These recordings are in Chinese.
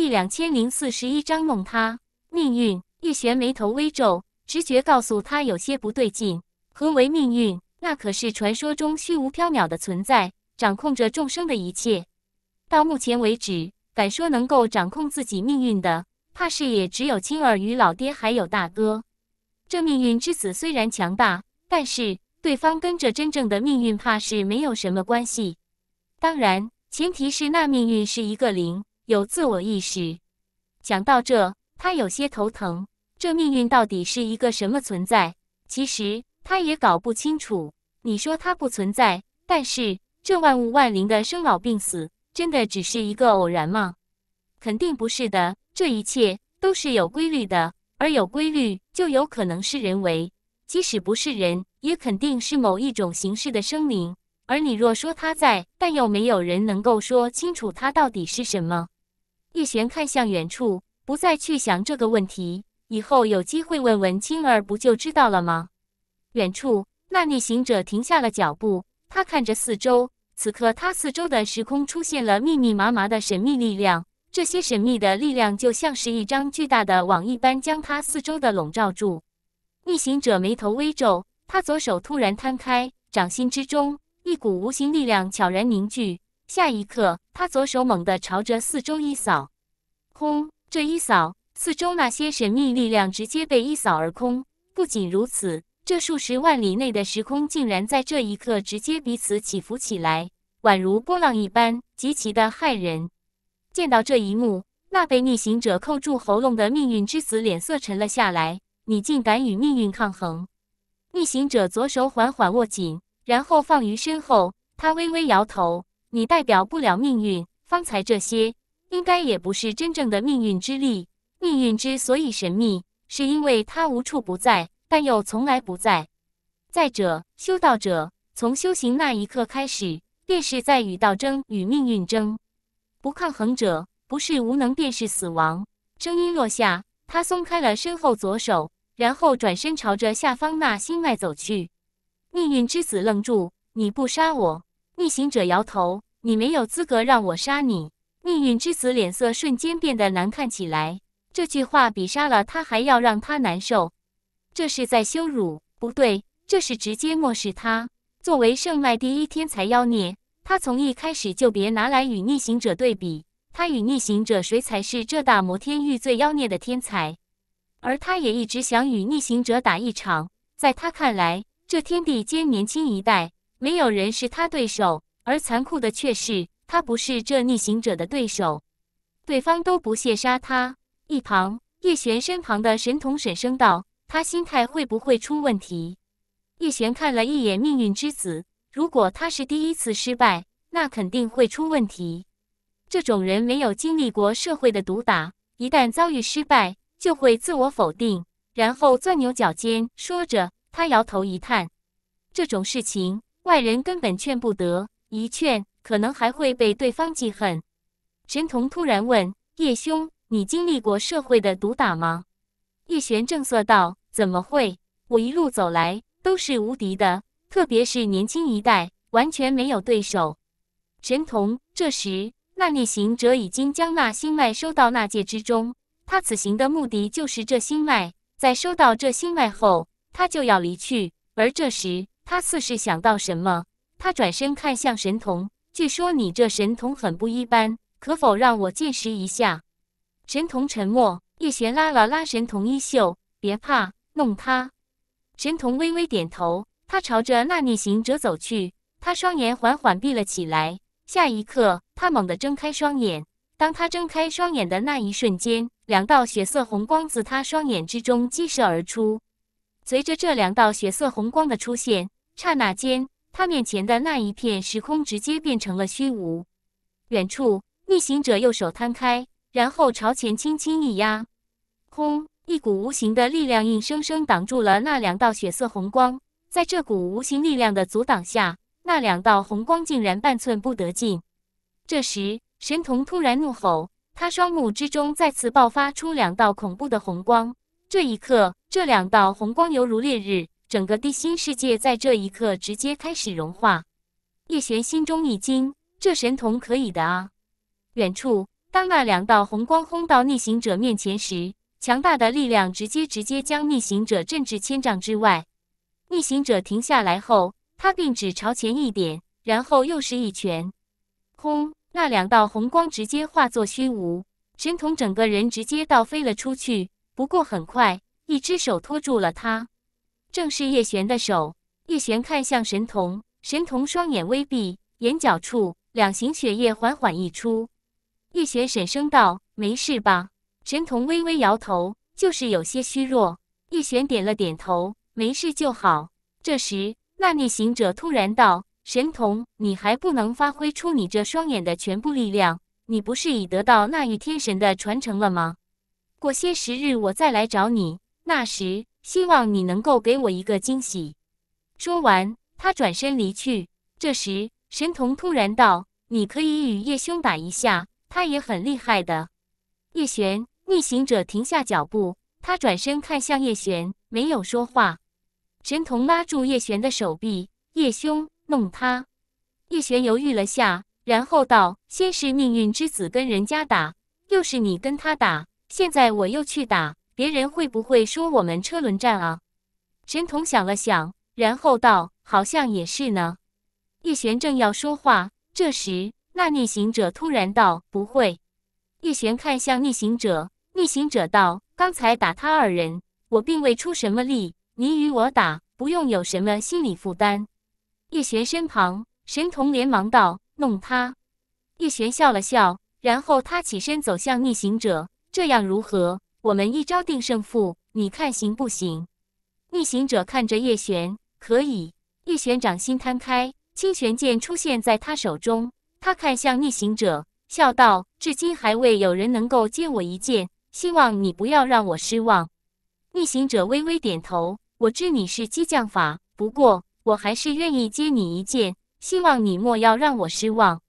第两千零四十一章弄他命运。叶璇眉头微皱，直觉告诉他有些不对劲。何为命运？那可是传说中虚无缥缈的存在，掌控着众生的一切。到目前为止，敢说能够掌控自己命运的，怕是也只有青儿与老爹，还有大哥。这命运之子虽然强大，但是对方跟着真正的命运，怕是没有什么关系。当然，前提是那命运是一个零。有自我意识，讲到这，他有些头疼。这命运到底是一个什么存在？其实他也搞不清楚。你说它不存在，但是这万物万灵的生老病死，真的只是一个偶然吗？肯定不是的，这一切都是有规律的。而有规律，就有可能是人为。即使不是人，也肯定是某一种形式的生灵。而你若说它在，但又没有人能够说清楚它到底是什么。叶璇看向远处，不再去想这个问题。以后有机会问问青儿，不就知道了吗？远处，那逆行者停下了脚步，他看着四周。此刻，他四周的时空出现了密密麻麻的神秘力量。这些神秘的力量就像是一张巨大的网一般，将他四周的笼罩住。逆行者眉头微皱，他左手突然摊开，掌心之中，一股无形力量悄然凝聚。下一刻，他左手猛地朝着四周一扫，空。这一扫，四周那些神秘力量直接被一扫而空。不仅如此，这数十万里内的时空竟然在这一刻直接彼此起伏起来，宛如波浪一般，极其的骇人。见到这一幕，那被逆行者扣住喉咙的命运之子脸色沉了下来：“你竟敢与命运抗衡！”逆行者左手缓缓握紧，然后放于身后，他微微摇头。你代表不了命运，方才这些应该也不是真正的命运之力。命运之所以神秘，是因为它无处不在，但又从来不在。再者，修道者从修行那一刻开始，便是在与道争、与命运争。不抗衡者，不是无能，便是死亡。声音落下，他松开了身后左手，然后转身朝着下方那心脉走去。命运之子愣住：“你不杀我？”逆行者摇头。你没有资格让我杀你！命运之子脸色瞬间变得难看起来。这句话比杀了他还要让他难受，这是在羞辱。不对，这是直接漠视他。作为圣脉第一天才妖孽，他从一开始就别拿来与逆行者对比。他与逆行者，谁才是这大魔天域最妖孽的天才？而他也一直想与逆行者打一场。在他看来，这天地间年轻一代，没有人是他对手。而残酷的却是，他不是这逆行者的对手，对方都不屑杀他。一旁，叶璇身旁的神童沈声道：“他心态会不会出问题？”叶璇看了一眼命运之子，如果他是第一次失败，那肯定会出问题。这种人没有经历过社会的毒打，一旦遭遇失败，就会自我否定，然后钻牛角尖。说着，他摇头一叹：“这种事情，外人根本劝不得。”一劝，可能还会被对方记恨。神童突然问叶兄：“你经历过社会的毒打吗？”叶璇正色道：“怎么会？我一路走来都是无敌的，特别是年轻一代，完全没有对手。”神童这时，那逆行者已经将那心脉收到那界之中。他此行的目的就是这心脉，在收到这心脉后，他就要离去。而这时，他似是想到什么。他转身看向神童，据说你这神童很不一般，可否让我见识一下？神童沉默。叶璇拉了拉神童衣袖，别怕，弄他。神童微微点头，他朝着那逆行者走去。他双眼缓缓闭了起来。下一刻，他猛地睁开双眼。当他睁开双眼的那一瞬间，两道血色红光自他双眼之中激射而出。随着这两道血色红光的出现，刹那间。他面前的那一片时空直接变成了虚无。远处，逆行者右手摊开，然后朝前轻轻一压，轰！一股无形的力量硬生生挡住了那两道血色红光。在这股无形力量的阻挡下，那两道红光竟然半寸不得进。这时，神童突然怒吼，他双目之中再次爆发出两道恐怖的红光。这一刻，这两道红光犹如烈日。整个地心世界在这一刻直接开始融化，叶璇心中一惊，这神童可以的啊！远处，当那两道红光轰到逆行者面前时，强大的力量直接直接将逆行者震至千丈之外。逆行者停下来后，他并指朝前一点，然后又是一拳，轰！那两道红光直接化作虚无，神童整个人直接倒飞了出去。不过很快，一只手托住了他。正是叶璇的手。叶璇看向神童，神童双眼微闭，眼角处两行血液缓缓溢出。叶璇沈声道：“没事吧？”神童微微摇头，就是有些虚弱。叶璇点了点头：“没事就好。”这时，那逆行者突然道：“神童，你还不能发挥出你这双眼的全部力量。你不是已得到那玉天神的传承了吗？过些时日，我再来找你。那时……”希望你能够给我一个惊喜。说完，他转身离去。这时，神童突然道：“你可以与叶兄打一下，他也很厉害的。”叶璇，逆行者停下脚步，他转身看向叶璇，没有说话。神童拉住叶璇的手臂：“叶兄，弄他。”叶璇犹豫了下，然后道：“先是命运之子跟人家打，又是你跟他打，现在我又去打。”别人会不会说我们车轮战啊？神童想了想，然后道：“好像也是呢。”叶璇正要说话，这时那逆行者突然道：“不会。”叶璇看向逆行者，逆行者道：“刚才打他二人，我并未出什么力，你与我打，不用有什么心理负担。”叶璇身旁神童连忙道：“弄他。”叶璇笑了笑，然后他起身走向逆行者，这样如何？我们一招定胜负，你看行不行？逆行者看着叶璇，可以。叶璇掌心摊开，青玄剑出现在他手中。他看向逆行者，笑道：“至今还未有人能够接我一剑，希望你不要让我失望。”逆行者微微点头：“我知你是激将法，不过我还是愿意接你一剑，希望你莫要让我失望。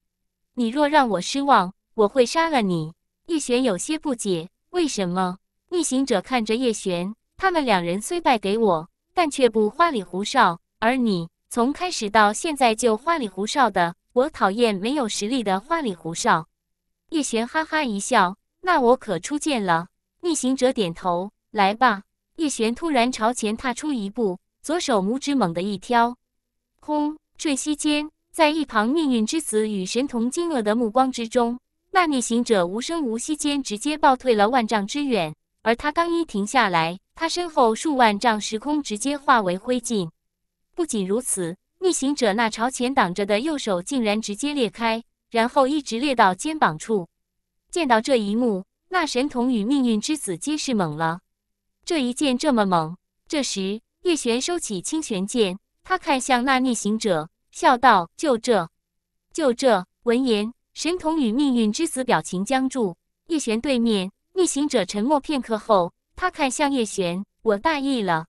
你若让我失望，我会杀了你。”叶璇有些不解：“为什么？”逆行者看着叶璇，他们两人虽败给我，但却不花里胡哨。而你从开始到现在就花里胡哨的，我讨厌没有实力的花里胡哨。叶璇哈哈一笑：“那我可出剑了。”逆行者点头：“来吧。”叶璇突然朝前踏出一步，左手拇指猛地一挑，轰！坠息间，在一旁命运之子与神童惊愕的目光之中，那逆行者无声无息间直接暴退了万丈之远。而他刚一停下来，他身后数万丈时空直接化为灰烬。不仅如此，逆行者那朝前挡着的右手竟然直接裂开，然后一直裂到肩膀处。见到这一幕，那神童与命运之子皆是懵了。这一剑这么猛。这时，叶璇收起清玄剑，他看向那逆行者，笑道：“就这，就这。”闻言，神童与命运之子表情僵住。叶璇对面。逆行者沉默片刻后，他看向叶璇：“我大意了。”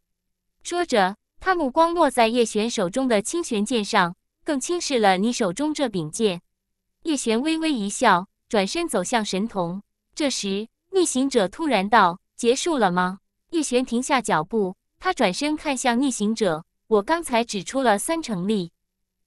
说着，他目光落在叶璇手中的青玄剑上，更轻视了你手中这柄剑。叶璇微微一笑，转身走向神童。这时，逆行者突然道：“结束了吗？”叶璇停下脚步，他转身看向逆行者：“我刚才只出了三成力，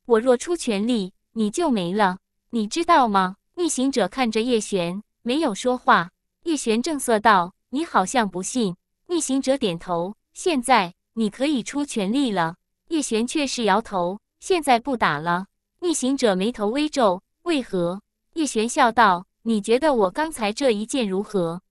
我若出全力，你就没了，你知道吗？”逆行者看着叶璇，没有说话。叶璇正色道：“你好像不信。”逆行者点头。现在你可以出全力了。叶璇却是摇头：“现在不打了。”逆行者眉头微皱：“为何？”叶璇笑道：“你觉得我刚才这一剑如何？”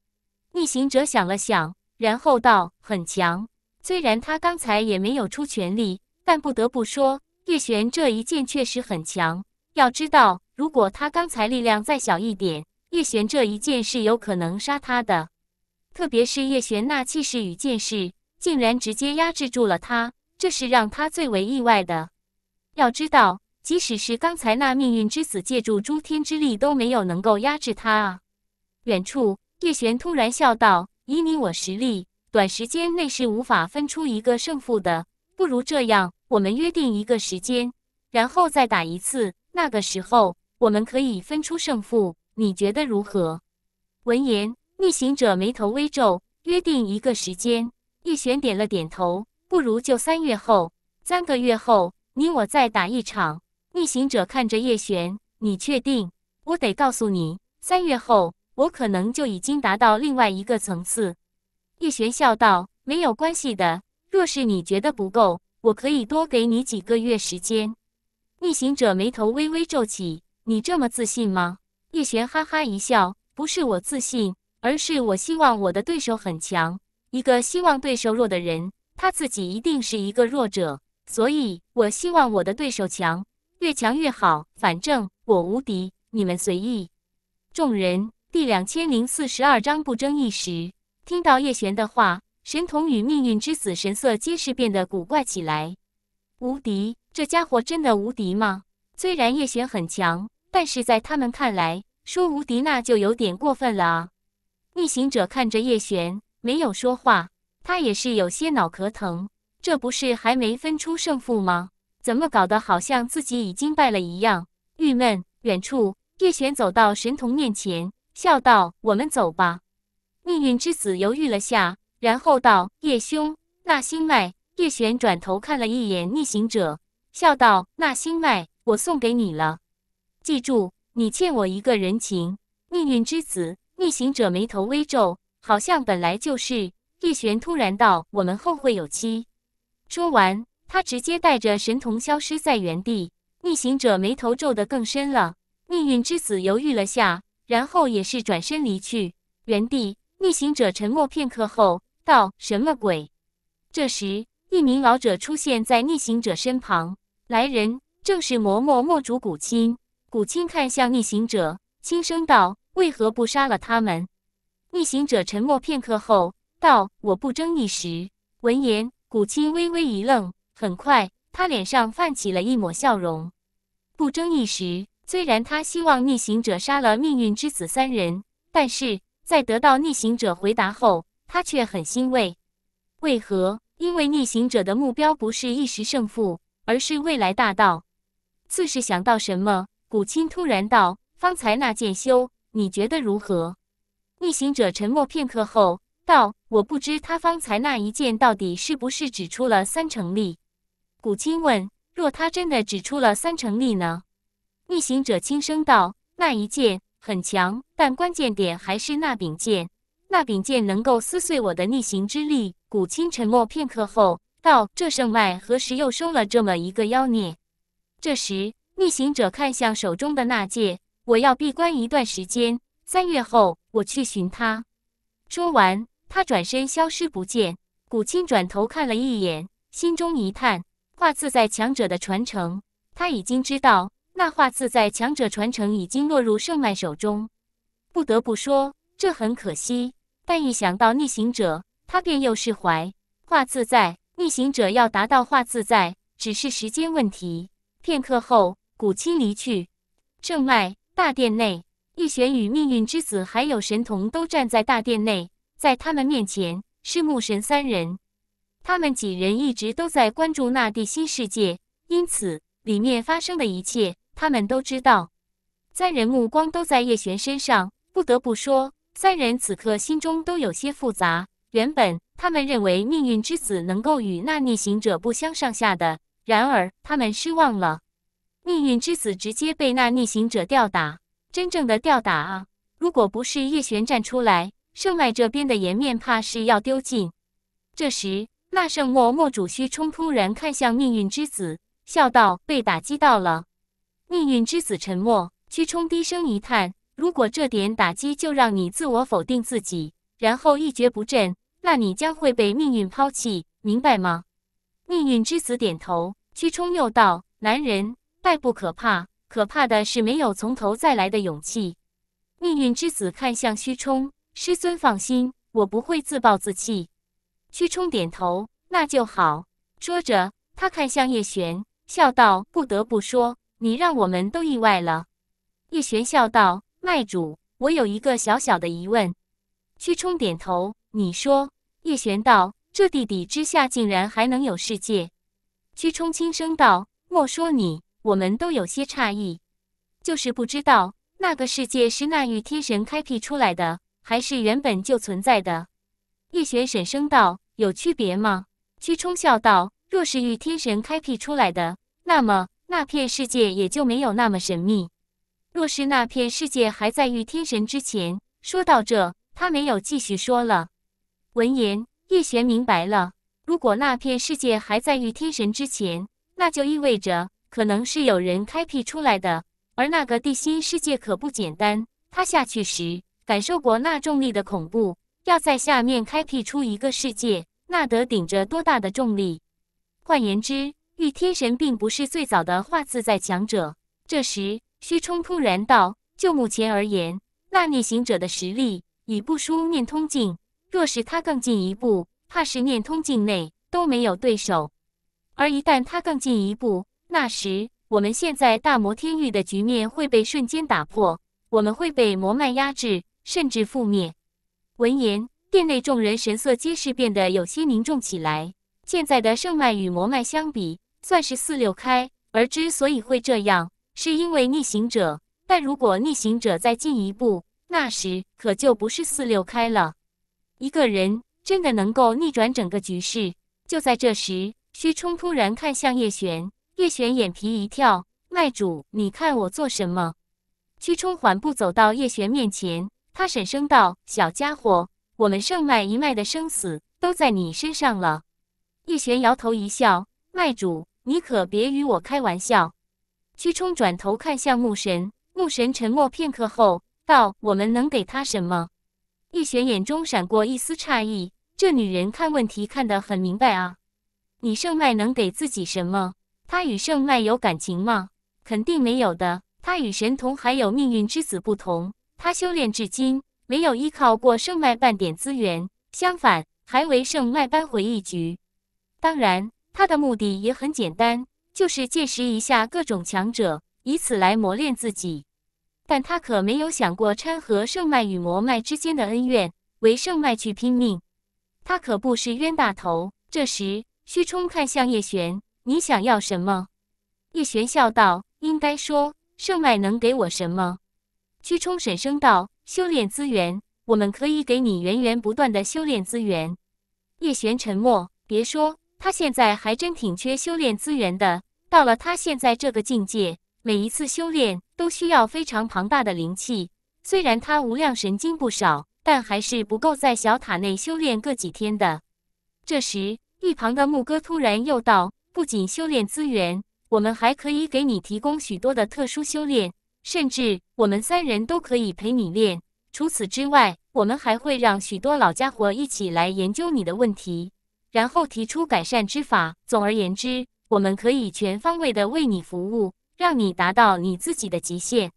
逆行者想了想，然后道：“很强。虽然他刚才也没有出全力，但不得不说，叶璇这一剑确实很强。要知道，如果他刚才力量再小一点……”叶璇这一剑是有可能杀他的，特别是叶璇那气势与剑势，竟然直接压制住了他，这是让他最为意外的。要知道，即使是刚才那命运之子借助诸天之力都没有能够压制他啊！远处，叶璇突然笑道：“以你我实力，短时间内是无法分出一个胜负的。不如这样，我们约定一个时间，然后再打一次，那个时候我们可以分出胜负。”你觉得如何？闻言，逆行者眉头微皱。约定一个时间，叶璇点了点头。不如就三月后。三个月后，你我再打一场。逆行者看着叶璇：“你确定？我得告诉你，三月后，我可能就已经达到另外一个层次。”叶璇笑道：“没有关系的，若是你觉得不够，我可以多给你几个月时间。”逆行者眉头微微皱起：“你这么自信吗？”叶璇哈哈一笑，不是我自信，而是我希望我的对手很强。一个希望对手弱的人，他自己一定是一个弱者。所以，我希望我的对手强，越强越好。反正我无敌，你们随意。众人第两千零四十二章不争一时。听到叶璇的话，神童与命运之子神色皆是变得古怪起来。无敌，这家伙真的无敌吗？虽然叶璇很强。但是在他们看来，说无敌那就有点过分了啊！逆行者看着叶璇，没有说话，他也是有些脑壳疼。这不是还没分出胜负吗？怎么搞得好像自己已经败了一样？郁闷。远处，叶璇走到神童面前，笑道：“我们走吧。”命运之子犹豫了下，然后道：“叶兄，那心脉。”叶璇转头看了一眼逆行者，笑道：“那心脉我送给你了。”记住，你欠我一个人情。命运之子，逆行者眉头微皱，好像本来就是。叶璇突然道：“我们后会有期。”说完，他直接带着神童消失在原地。逆行者眉头皱得更深了。命运之子犹豫了下，然后也是转身离去。原地，逆行者沉默片刻后道：“什么鬼？”这时，一名老者出现在逆行者身旁。来人正是魔嬷墨主古青。古青看向逆行者，轻声道：“为何不杀了他们？”逆行者沉默片刻后道：“我不争一时。”闻言，古青微微一愣，很快他脸上泛起了一抹笑容。“不争一时。”虽然他希望逆行者杀了命运之子三人，但是在得到逆行者回答后，他却很欣慰。为何？因为逆行者的目标不是一时胜负，而是未来大道。自是想到什么。古青突然道：“方才那剑修，你觉得如何？”逆行者沉默片刻后道：“我不知他方才那一剑到底是不是只出了三成力。”古青问：“若他真的只出了三成力呢？”逆行者轻声道：“那一剑很强，但关键点还是那柄剑。那柄剑能够撕碎我的逆行之力。”古青沉默片刻后道：“这圣脉何时又收了这么一个妖孽？”这时。逆行者看向手中的那戒，我要闭关一段时间，三月后我去寻他。说完，他转身消失不见。古青转头看了一眼，心中一叹：画自在强者的传承，他已经知道，那画自在强者传承已经落入圣曼手中。不得不说，这很可惜。但一想到逆行者，他便又释怀。画自在，逆行者要达到画自在，只是时间问题。片刻后。母亲离去，正外大殿内，叶璇与命运之子还有神童都站在大殿内。在他们面前是木神三人，他们几人一直都在关注那地心世界，因此里面发生的一切他们都知道。三人目光都在叶璇身上，不得不说，三人此刻心中都有些复杂。原本他们认为命运之子能够与那逆行者不相上下的，然而他们失望了。命运之子直接被那逆行者吊打，真正的吊打啊！如果不是叶璇站出来，圣脉这边的颜面怕是要丢尽。这时，那圣莫莫主虚冲突然看向命运之子，笑道：“被打击到了。”命运之子沉默。虚冲低声一叹：“如果这点打击就让你自我否定自己，然后一蹶不振，那你将会被命运抛弃，明白吗？”命运之子点头。须冲又道：“男人。”败不可怕，可怕的是没有从头再来的勇气。命运之子看向虚冲师尊，放心，我不会自暴自弃。虚冲点头，那就好。说着，他看向叶璇，笑道：“不得不说，你让我们都意外了。”叶璇笑道：“麦主，我有一个小小的疑问。”虚冲点头，你说。叶璇道：“这地底之下，竟然还能有世界？”虚冲轻声道：“莫说你。”我们都有些诧异，就是不知道那个世界是那玉天神开辟出来的，还是原本就存在的。叶璇沉声道：“有区别吗？”屈冲笑道：“若是玉天神开辟出来的，那么那片世界也就没有那么神秘。若是那片世界还在玉天神之前……”说到这，他没有继续说了。闻言，叶璇明白了：如果那片世界还在玉天神之前，那就意味着……可能是有人开辟出来的，而那个地心世界可不简单。他下去时感受过那重力的恐怖，要在下面开辟出一个世界，那得顶着多大的重力？换言之，御天神并不是最早的化自在强者。这时，虚冲突然道：“就目前而言，那逆行者的实力已不输念通境，若是他更进一步，怕是念通境内都没有对手。而一旦他更进一步。”那时，我们现在大魔天域的局面会被瞬间打破，我们会被魔脉压制，甚至覆灭。闻言，殿内众人神色皆是变得有些凝重起来。现在的圣脉与魔脉相比，算是四六开。而之所以会这样，是因为逆行者。但如果逆行者再进一步，那时可就不是四六开了。一个人真的能够逆转整个局势？就在这时，虚冲突然看向叶璇。叶璇眼皮一跳，卖主，你看我做什么？屈冲缓步走到叶璇面前，他沈声道：“小家伙，我们圣脉一脉的生死都在你身上了。”叶璇摇头一笑：“卖主，你可别与我开玩笑。”屈冲转头看向木神，木神沉默片刻后道：“我们能给他什么？”叶璇眼中闪过一丝诧异，这女人看问题看得很明白啊！你圣脉能给自己什么？他与圣脉有感情吗？肯定没有的。他与神童还有命运之子不同，他修炼至今没有依靠过圣脉半点资源，相反还为圣脉扳回一局。当然，他的目的也很简单，就是见识一下各种强者，以此来磨练自己。但他可没有想过掺和圣脉与魔脉之间的恩怨，为圣脉去拼命。他可不是冤大头。这时，虚冲看向叶璇。你想要什么？叶璇笑道：“应该说，圣脉能给我什么？”屈冲沈声道：“修炼资源，我们可以给你源源不断的修炼资源。”叶璇沉默。别说，他现在还真挺缺修炼资源的。到了他现在这个境界，每一次修炼都需要非常庞大的灵气。虽然他无量神经不少，但还是不够在小塔内修炼个几天的。这时，一旁的牧歌突然又道。不仅修炼资源，我们还可以给你提供许多的特殊修炼，甚至我们三人都可以陪你练。除此之外，我们还会让许多老家伙一起来研究你的问题，然后提出改善之法。总而言之，我们可以全方位的为你服务，让你达到你自己的极限。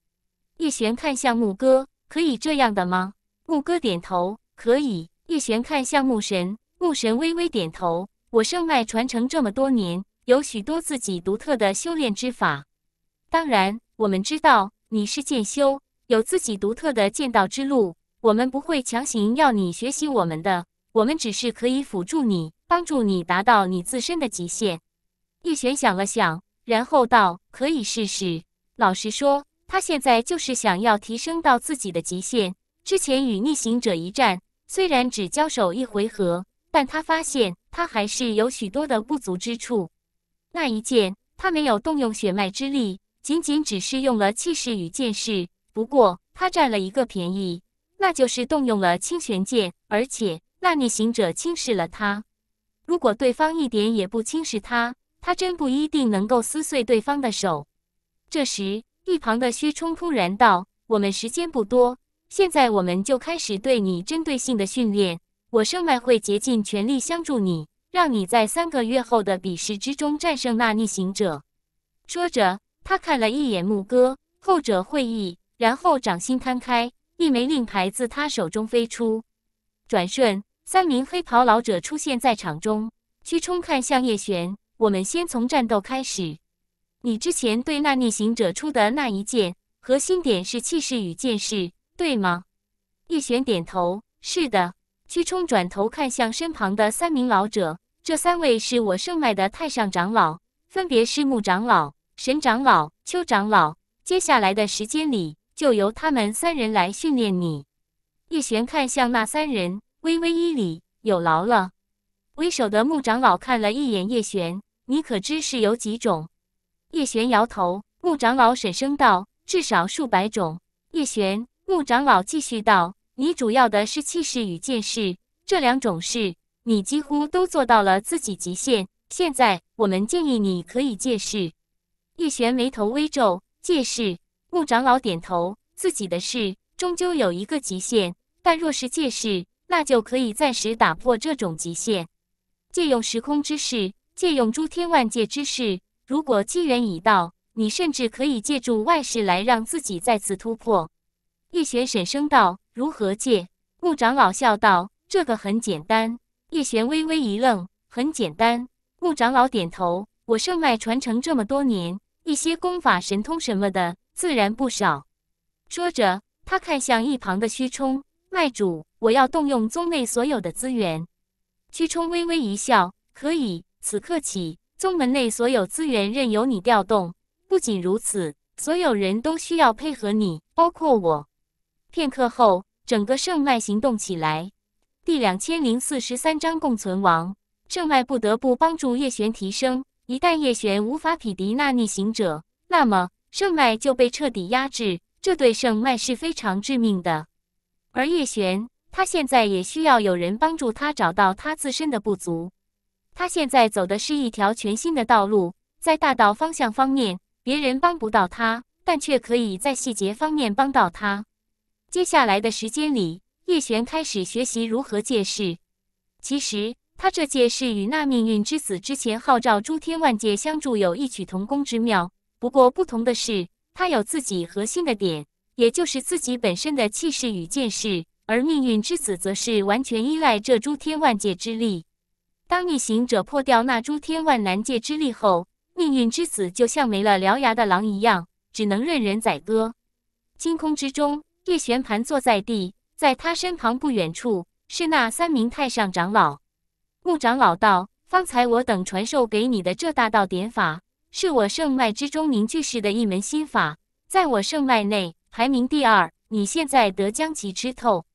叶璇看向牧歌，可以这样的吗？牧歌点头，可以。叶璇看向牧神，牧神微微点头。我圣脉传承这么多年，有许多自己独特的修炼之法。当然，我们知道你是剑修，有自己独特的剑道之路，我们不会强行要你学习我们的。我们只是可以辅助你，帮助你达到你自身的极限。叶璇想了想，然后道：“可以试试。”老实说，他现在就是想要提升到自己的极限。之前与逆行者一战，虽然只交手一回合，但他发现。他还是有许多的不足之处。那一剑，他没有动用血脉之力，仅仅只是用了气势与剑势。不过，他占了一个便宜，那就是动用了清玄剑。而且，那逆行者轻视了他。如果对方一点也不轻视他，他真不一定能够撕碎对方的手。这时，一旁的薛冲突然道：“我们时间不多，现在我们就开始对你针对性的训练。”我圣脉会竭尽全力相助你，让你在三个月后的比试之中战胜那逆行者。说着，他看了一眼牧歌，后者会意，然后掌心摊开，一枚令牌自他手中飞出。转瞬，三名黑袍老者出现在场中。屈冲看向叶璇：“我们先从战斗开始。你之前对那逆行者出的那一剑，核心点是气势与剑势，对吗？”叶璇点头：“是的。”屈冲转头看向身旁的三名老者，这三位是我圣脉的太上长老，分别是木长老、神长老、邱长老。接下来的时间里，就由他们三人来训练你。叶璇看向那三人，微微一礼：“有劳了。”为首的木长老看了一眼叶璇：“你可知是有几种？”叶璇摇头。木长老沈声道：“至少数百种。”叶璇。木长老继续道。你主要的是气势与剑势这两种事，你几乎都做到了自己极限。现在，我们建议你可以借势。叶璇眉头微皱，借势。穆长老点头，自己的事终究有一个极限，但若是借势，那就可以暂时打破这种极限。借用时空之势，借用诸天万界之势，如果机缘已到，你甚至可以借助外势来让自己再次突破。叶璇沈声道：“如何借？”穆长老笑道：“这个很简单。”叶璇微微一愣：“很简单？”穆长老点头：“我圣脉传承这么多年，一些功法、神通什么的，自然不少。”说着，他看向一旁的虚冲：“脉主，我要动用宗内所有的资源。”虚冲微微一笑：“可以。此刻起，宗门内所有资源任由你调动。不仅如此，所有人都需要配合你，包括我。”片刻后，整个圣脉行动起来。第两千零四十三章共存亡，圣脉不得不帮助叶璇提升。一旦叶璇无法匹敌那逆行者，那么圣脉就被彻底压制，这对圣脉是非常致命的。而叶璇，他现在也需要有人帮助他找到他自身的不足。他现在走的是一条全新的道路，在大道方向方面，别人帮不到他，但却可以在细节方面帮到他。接下来的时间里，叶璇开始学习如何借势。其实他这借势与那命运之子之前号召诸天万界相助有异曲同工之妙。不过不同的是，他有自己核心的点，也就是自己本身的气势与见识；而命运之子则是完全依赖这诸天万界之力。当逆行者破掉那诸天万难界之力后，命运之子就像没了獠牙的狼一样，只能任人宰割。星空之中。叶玄盘坐在地，在他身旁不远处是那三名太上长老。穆长老道：“方才我等传授给你的这大道点法，是我圣脉之中凝聚式的一门心法，在我圣脉内排名第二。你现在得将其吃透。”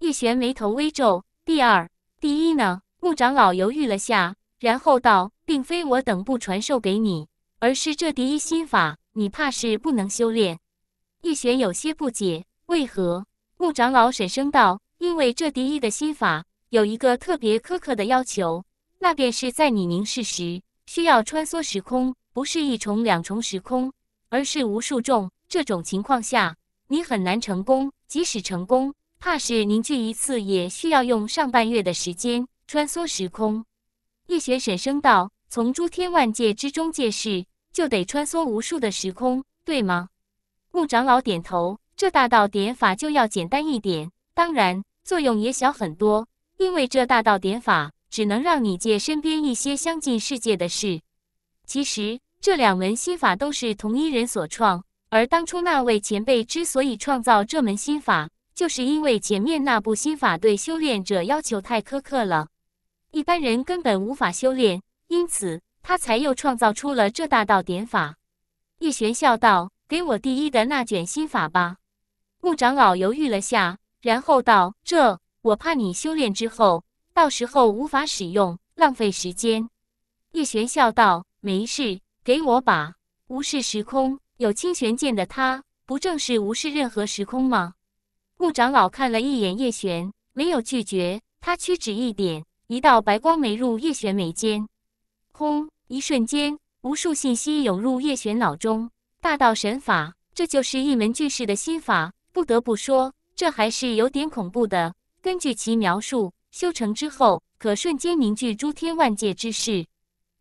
叶玄眉头微皱：“第二，第一呢？”穆长老犹豫了下，然后道：“并非我等不传授给你，而是这第一心法，你怕是不能修炼。”叶玄有些不解。为何？木长老沈声道：“因为这第一的心法有一个特别苛刻的要求，那便是在你凝视时，需要穿梭时空，不是一重、两重时空，而是无数重。这种情况下，你很难成功。即使成功，怕是凝聚一次，也需要用上半月的时间穿梭时空。”叶学，沈声道：“从诸天万界之中借势，就得穿梭无数的时空，对吗？”木长老点头。这大道点法就要简单一点，当然作用也小很多，因为这大道点法只能让你借身边一些相近世界的事。其实这两门心法都是同一人所创，而当初那位前辈之所以创造这门心法，就是因为前面那部心法对修炼者要求太苛刻了，一般人根本无法修炼，因此他才又创造出了这大道点法。叶璇笑道：“给我第一的那卷心法吧。”穆长老犹豫了下，然后道：“这我怕你修炼之后，到时候无法使用，浪费时间。”叶璇笑道：“没事，给我吧。”无视时空，有清玄剑的他，不正是无视任何时空吗？穆长老看了一眼叶璇，没有拒绝。他屈指一点，一道白光没入叶璇眉间。轰！一瞬间，无数信息涌入叶璇脑中。大道神法，这就是一门巨式的心法。不得不说，这还是有点恐怖的。根据其描述，修成之后可瞬间凝聚诸天万界之势。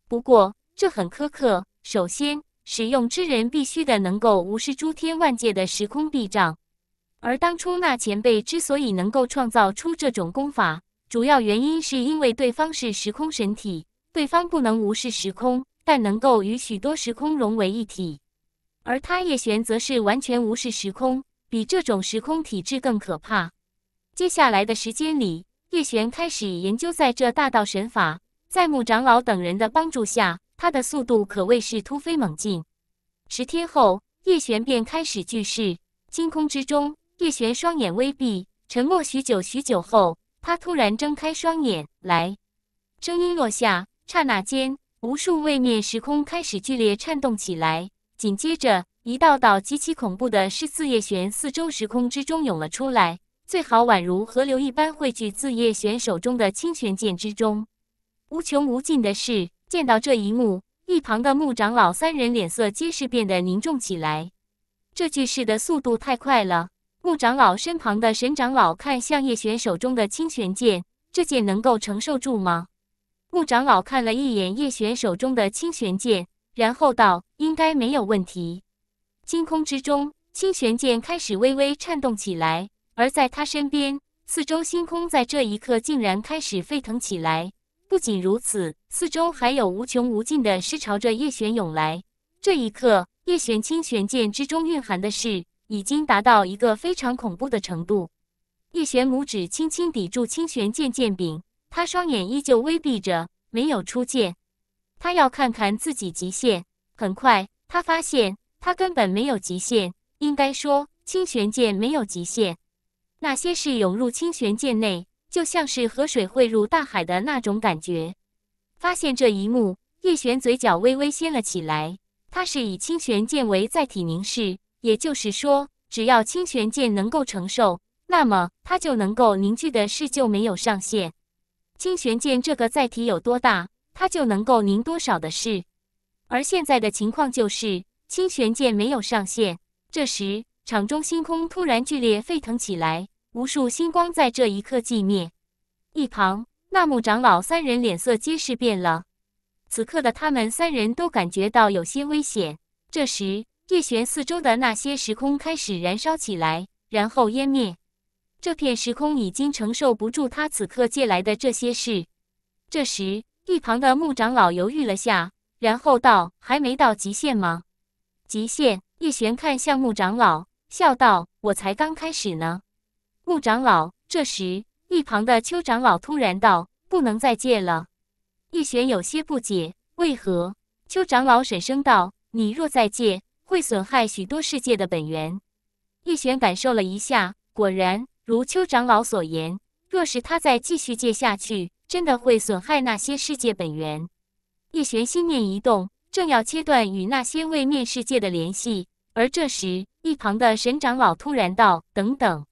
不过这很苛刻，首先使用之人必须得能够无视诸天万界的时空壁障。而当初那前辈之所以能够创造出这种功法，主要原因是因为对方是时空神体，对方不能无视时空，但能够与许多时空融为一体。而他叶璇则是完全无视时空。比这种时空体质更可怕。接下来的时间里，叶璇开始研究在这大道神法，在木长老等人的帮助下，他的速度可谓是突飞猛进。十天后，叶璇便开始聚势。星空之中，叶璇双眼微闭，沉默许久许久后，他突然睁开双眼来。声音落下，刹那间，无数位面时空开始剧烈颤动起来，紧接着。一道道极其恐怖的是自叶璇四周时空之中涌了出来，最好宛如河流一般汇聚自叶璇手中的清玄剑之中。无穷无尽的是，见到这一幕，一旁的木长老三人脸色皆是变得凝重起来。这句事的速度太快了。木长老身旁的神长老看向叶璇手中的清玄剑，这剑能够承受住吗？木长老看了一眼叶璇手中的清玄剑，然后道：“应该没有问题。”星空之中，清玄剑开始微微颤动起来。而在他身边，四周星空在这一刻竟然开始沸腾起来。不仅如此，四周还有无穷无尽的诗朝着叶璇涌来。这一刻，叶璇清玄剑之中蕴含的是已经达到一个非常恐怖的程度。叶璇拇指轻轻抵住清玄剑剑柄，他双眼依旧微闭着，没有出剑。他要看看自己极限。很快，他发现。它根本没有极限，应该说清玄剑没有极限。那些是涌入清玄剑内，就像是河水汇入大海的那种感觉。发现这一幕，叶璇嘴角微微掀了起来。他是以清玄剑为载体凝视，也就是说，只要清玄剑能够承受，那么他就能够凝聚的事就没有上限。清玄剑这个载体有多大，他就能够凝多少的事。而现在的情况就是。清玄剑没有上线。这时，场中星空突然剧烈沸腾起来，无数星光在这一刻寂灭。一旁，纳木长老三人脸色皆是变了。此刻的他们三人都感觉到有些危险。这时，叶璇四周的那些时空开始燃烧起来，然后湮灭。这片时空已经承受不住他此刻借来的这些事。这时，一旁的木长老犹豫了下，然后道：“还没到极限吗？”极限。叶璇看向木长老，笑道：“我才刚开始呢。”木长老这时一旁的邱长老突然道：“不能再借了。”叶璇有些不解，为何？邱长老沈声道：“你若再借，会损害许多世界的本源。”叶璇感受了一下，果然如邱长老所言，若是他再继续借下去，真的会损害那些世界本源。叶璇心念一动。正要切断与那些位面世界的联系，而这时一旁的神长老突然道：“等等！”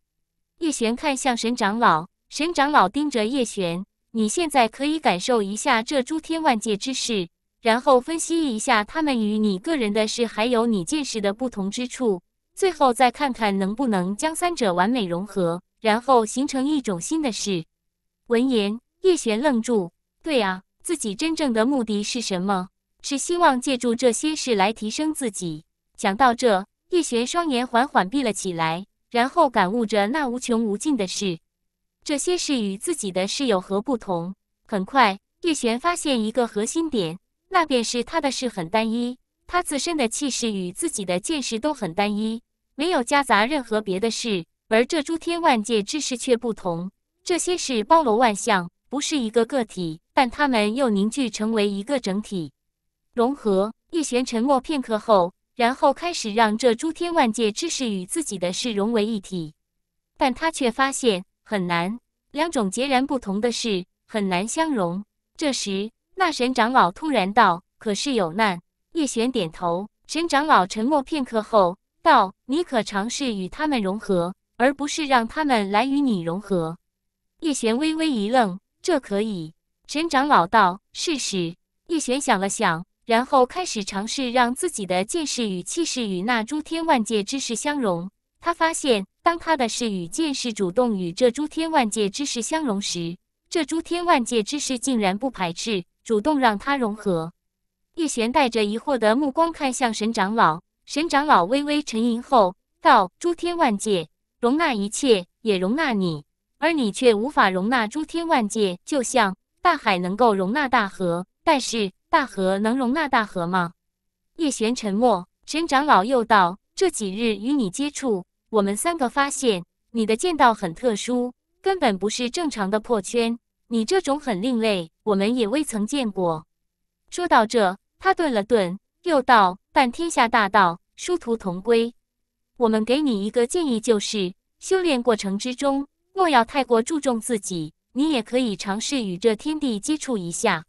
叶璇看向神长老，神长老盯着叶璇：“你现在可以感受一下这诸天万界之事，然后分析一下他们与你个人的事，还有你见识的不同之处，最后再看看能不能将三者完美融合，然后形成一种新的事。”闻言，叶璇愣住：“对啊，自己真正的目的是什么？”是希望借助这些事来提升自己。想到这，叶璇双眼缓缓闭了起来，然后感悟着那无穷无尽的事。这些事与自己的事有何不同？很快，叶璇发现一个核心点，那便是他的事很单一，他自身的气势与自己的见识都很单一，没有夹杂任何别的事。而这诸天万界之事却不同，这些事包罗万象，不是一个个体，但他们又凝聚成为一个整体。融合。叶璇沉默片刻后，然后开始让这诸天万界知识与自己的事融为一体，但他却发现很难，两种截然不同的事很难相融。这时，那神长老突然道：“可是有难。”叶璇点头。神长老沉默片刻后道：“你可尝试与他们融合，而不是让他们来与你融合。”叶璇微微一愣：“这可以？”神长老道：“试试。”叶璇想了想。然后开始尝试让自己的剑识与气势与那诸天万界之势相融。他发现，当他的势与剑识主动与这诸天万界之势相融时，这诸天万界之势竟然不排斥，主动让他融合。叶璇带着疑惑的目光看向神长老，神长老微微沉吟后道：“诸天万界容纳一切，也容纳你，而你却无法容纳诸天万界。就像大海能够容纳大河，但是……”大河能容纳大河吗？叶璇沉默。神长老又道：“这几日与你接触，我们三个发现你的剑道很特殊，根本不是正常的破圈。你这种很另类，我们也未曾见过。”说到这，他顿了顿，又道：“但天下大道殊途同归。我们给你一个建议，就是修炼过程之中，莫要太过注重自己。你也可以尝试与这天地接触一下。”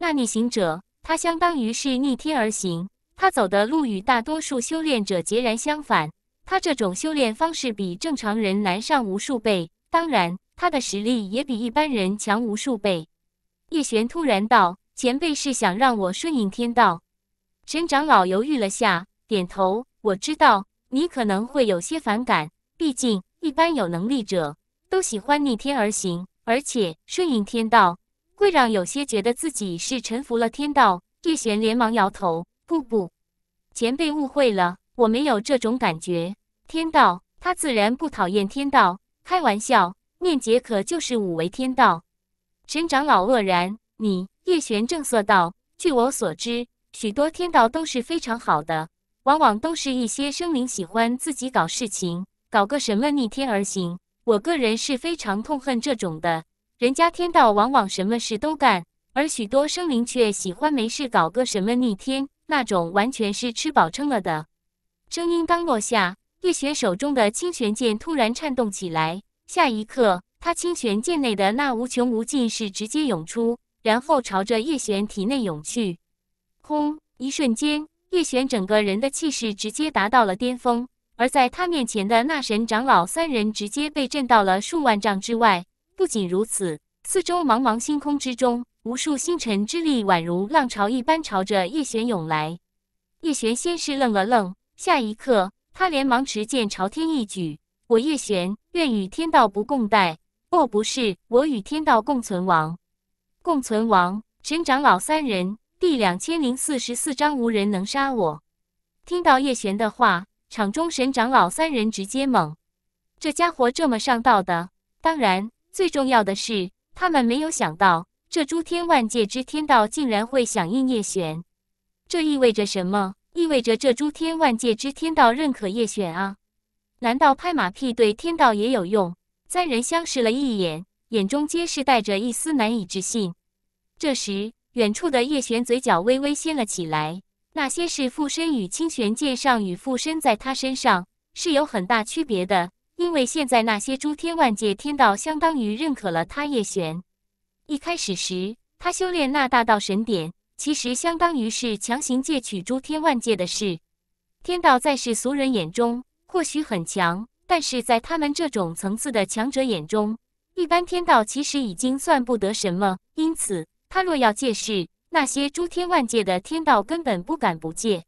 那逆行者，他相当于是逆天而行，他走的路与大多数修炼者截然相反。他这种修炼方式比正常人难上无数倍，当然，他的实力也比一般人强无数倍。叶璇突然道：“前辈是想让我顺应天道？”陈长老犹豫了下，点头：“我知道，你可能会有些反感，毕竟一般有能力者都喜欢逆天而行，而且顺应天道。”会让有些觉得自己是臣服了天道，叶璇连忙摇头：“不不，前辈误会了，我没有这种感觉。天道，他自然不讨厌天道。开玩笑，念姐可就是五为天道。”陈长老愕然，你叶璇正色道：“据我所知，许多天道都是非常好的，往往都是一些生灵喜欢自己搞事情，搞个什么逆天而行。我个人是非常痛恨这种的。”人家天道往往什么事都干，而许多生灵却喜欢没事搞个什么逆天，那种完全是吃饱撑了的。声音刚落下，叶璇手中的清玄剑突然颤动起来，下一刻，他清玄剑内的那无穷无尽是直接涌出，然后朝着叶璇体内涌去。轰！一瞬间，叶璇整个人的气势直接达到了巅峰，而在他面前的那神长老三人直接被震到了数万丈之外。不仅如此，四周茫茫星空之中，无数星辰之力宛如浪潮一般朝着叶璇涌来。叶璇先是愣了愣，下一刻他连忙持剑朝天一举：“我叶璇愿与天道不共戴，莫不是我与天道共存亡？共存亡！”神长老三人第两千零四十四章无人能杀我。听到叶璇的话，场中神长老三人直接懵：这家伙这么上道的？当然。最重要的是，他们没有想到这诸天万界之天道竟然会响应叶璇，这意味着什么？意味着这诸天万界之天道认可叶璇啊！难道拍马屁对天道也有用？三人相视了一眼，眼中皆是带着一丝难以置信。这时，远处的叶璇嘴角微微掀了起来。那些是附身于清玄界上，与附身在他身上是有很大区别的。因为现在那些诸天万界天道相当于认可了他叶璇。一开始时，他修炼那大道神典，其实相当于是强行借取诸天万界的事。天道在世俗人眼中或许很强，但是在他们这种层次的强者眼中，一般天道其实已经算不得什么。因此，他若要借势，那些诸天万界的天道根本不敢不借。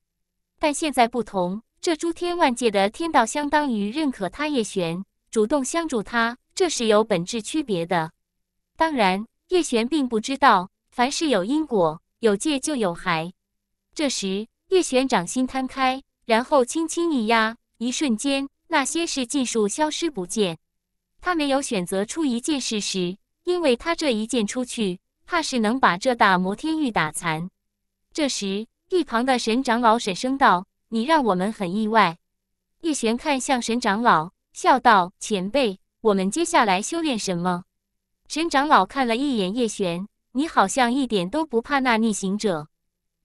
但现在不同。这诸天万界的天道相当于认可他叶璇主动相助他，这是有本质区别的。当然，叶璇并不知道，凡事有因果，有借就有还。这时，叶璇掌心摊开，然后轻轻一压，一瞬间那些事尽数消失不见。他没有选择出一件事实，因为他这一剑出去，怕是能把这大魔天玉打残。这时，一旁的神长老沈声道。你让我们很意外。叶璇看向神长老，笑道：“前辈，我们接下来修炼什么？”神长老看了一眼叶璇，你好像一点都不怕那逆行者。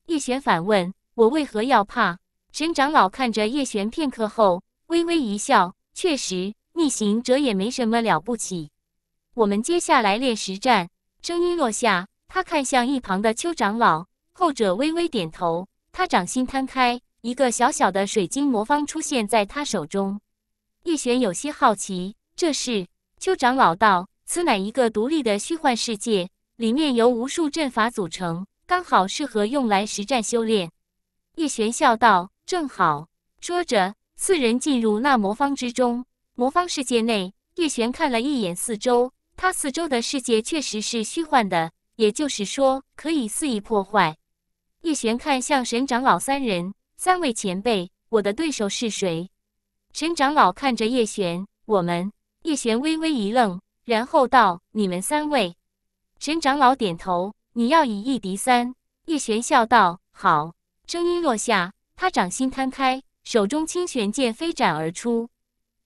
叶璇反问：“我为何要怕？”神长老看着叶璇，片刻后微微一笑：“确实，逆行者也没什么了不起。我们接下来练实战。”声音落下，他看向一旁的邱长老，后者微微点头。他掌心摊开。一个小小的水晶魔方出现在他手中，叶璇有些好奇，这是？秋长老道：“此乃一个独立的虚幻世界，里面由无数阵法组成，刚好适合用来实战修炼。”叶璇笑道：“正好。”说着，四人进入那魔方之中。魔方世界内，叶璇看了一眼四周，他四周的世界确实是虚幻的，也就是说可以肆意破坏。叶璇看向神长老三人。三位前辈，我的对手是谁？陈长老看着叶璇，我们。叶璇微微一愣，然后道：“你们三位。”陈长老点头。你要以一敌三。叶璇笑道：“好。”声音落下，他掌心摊开，手中清玄剑飞斩而出。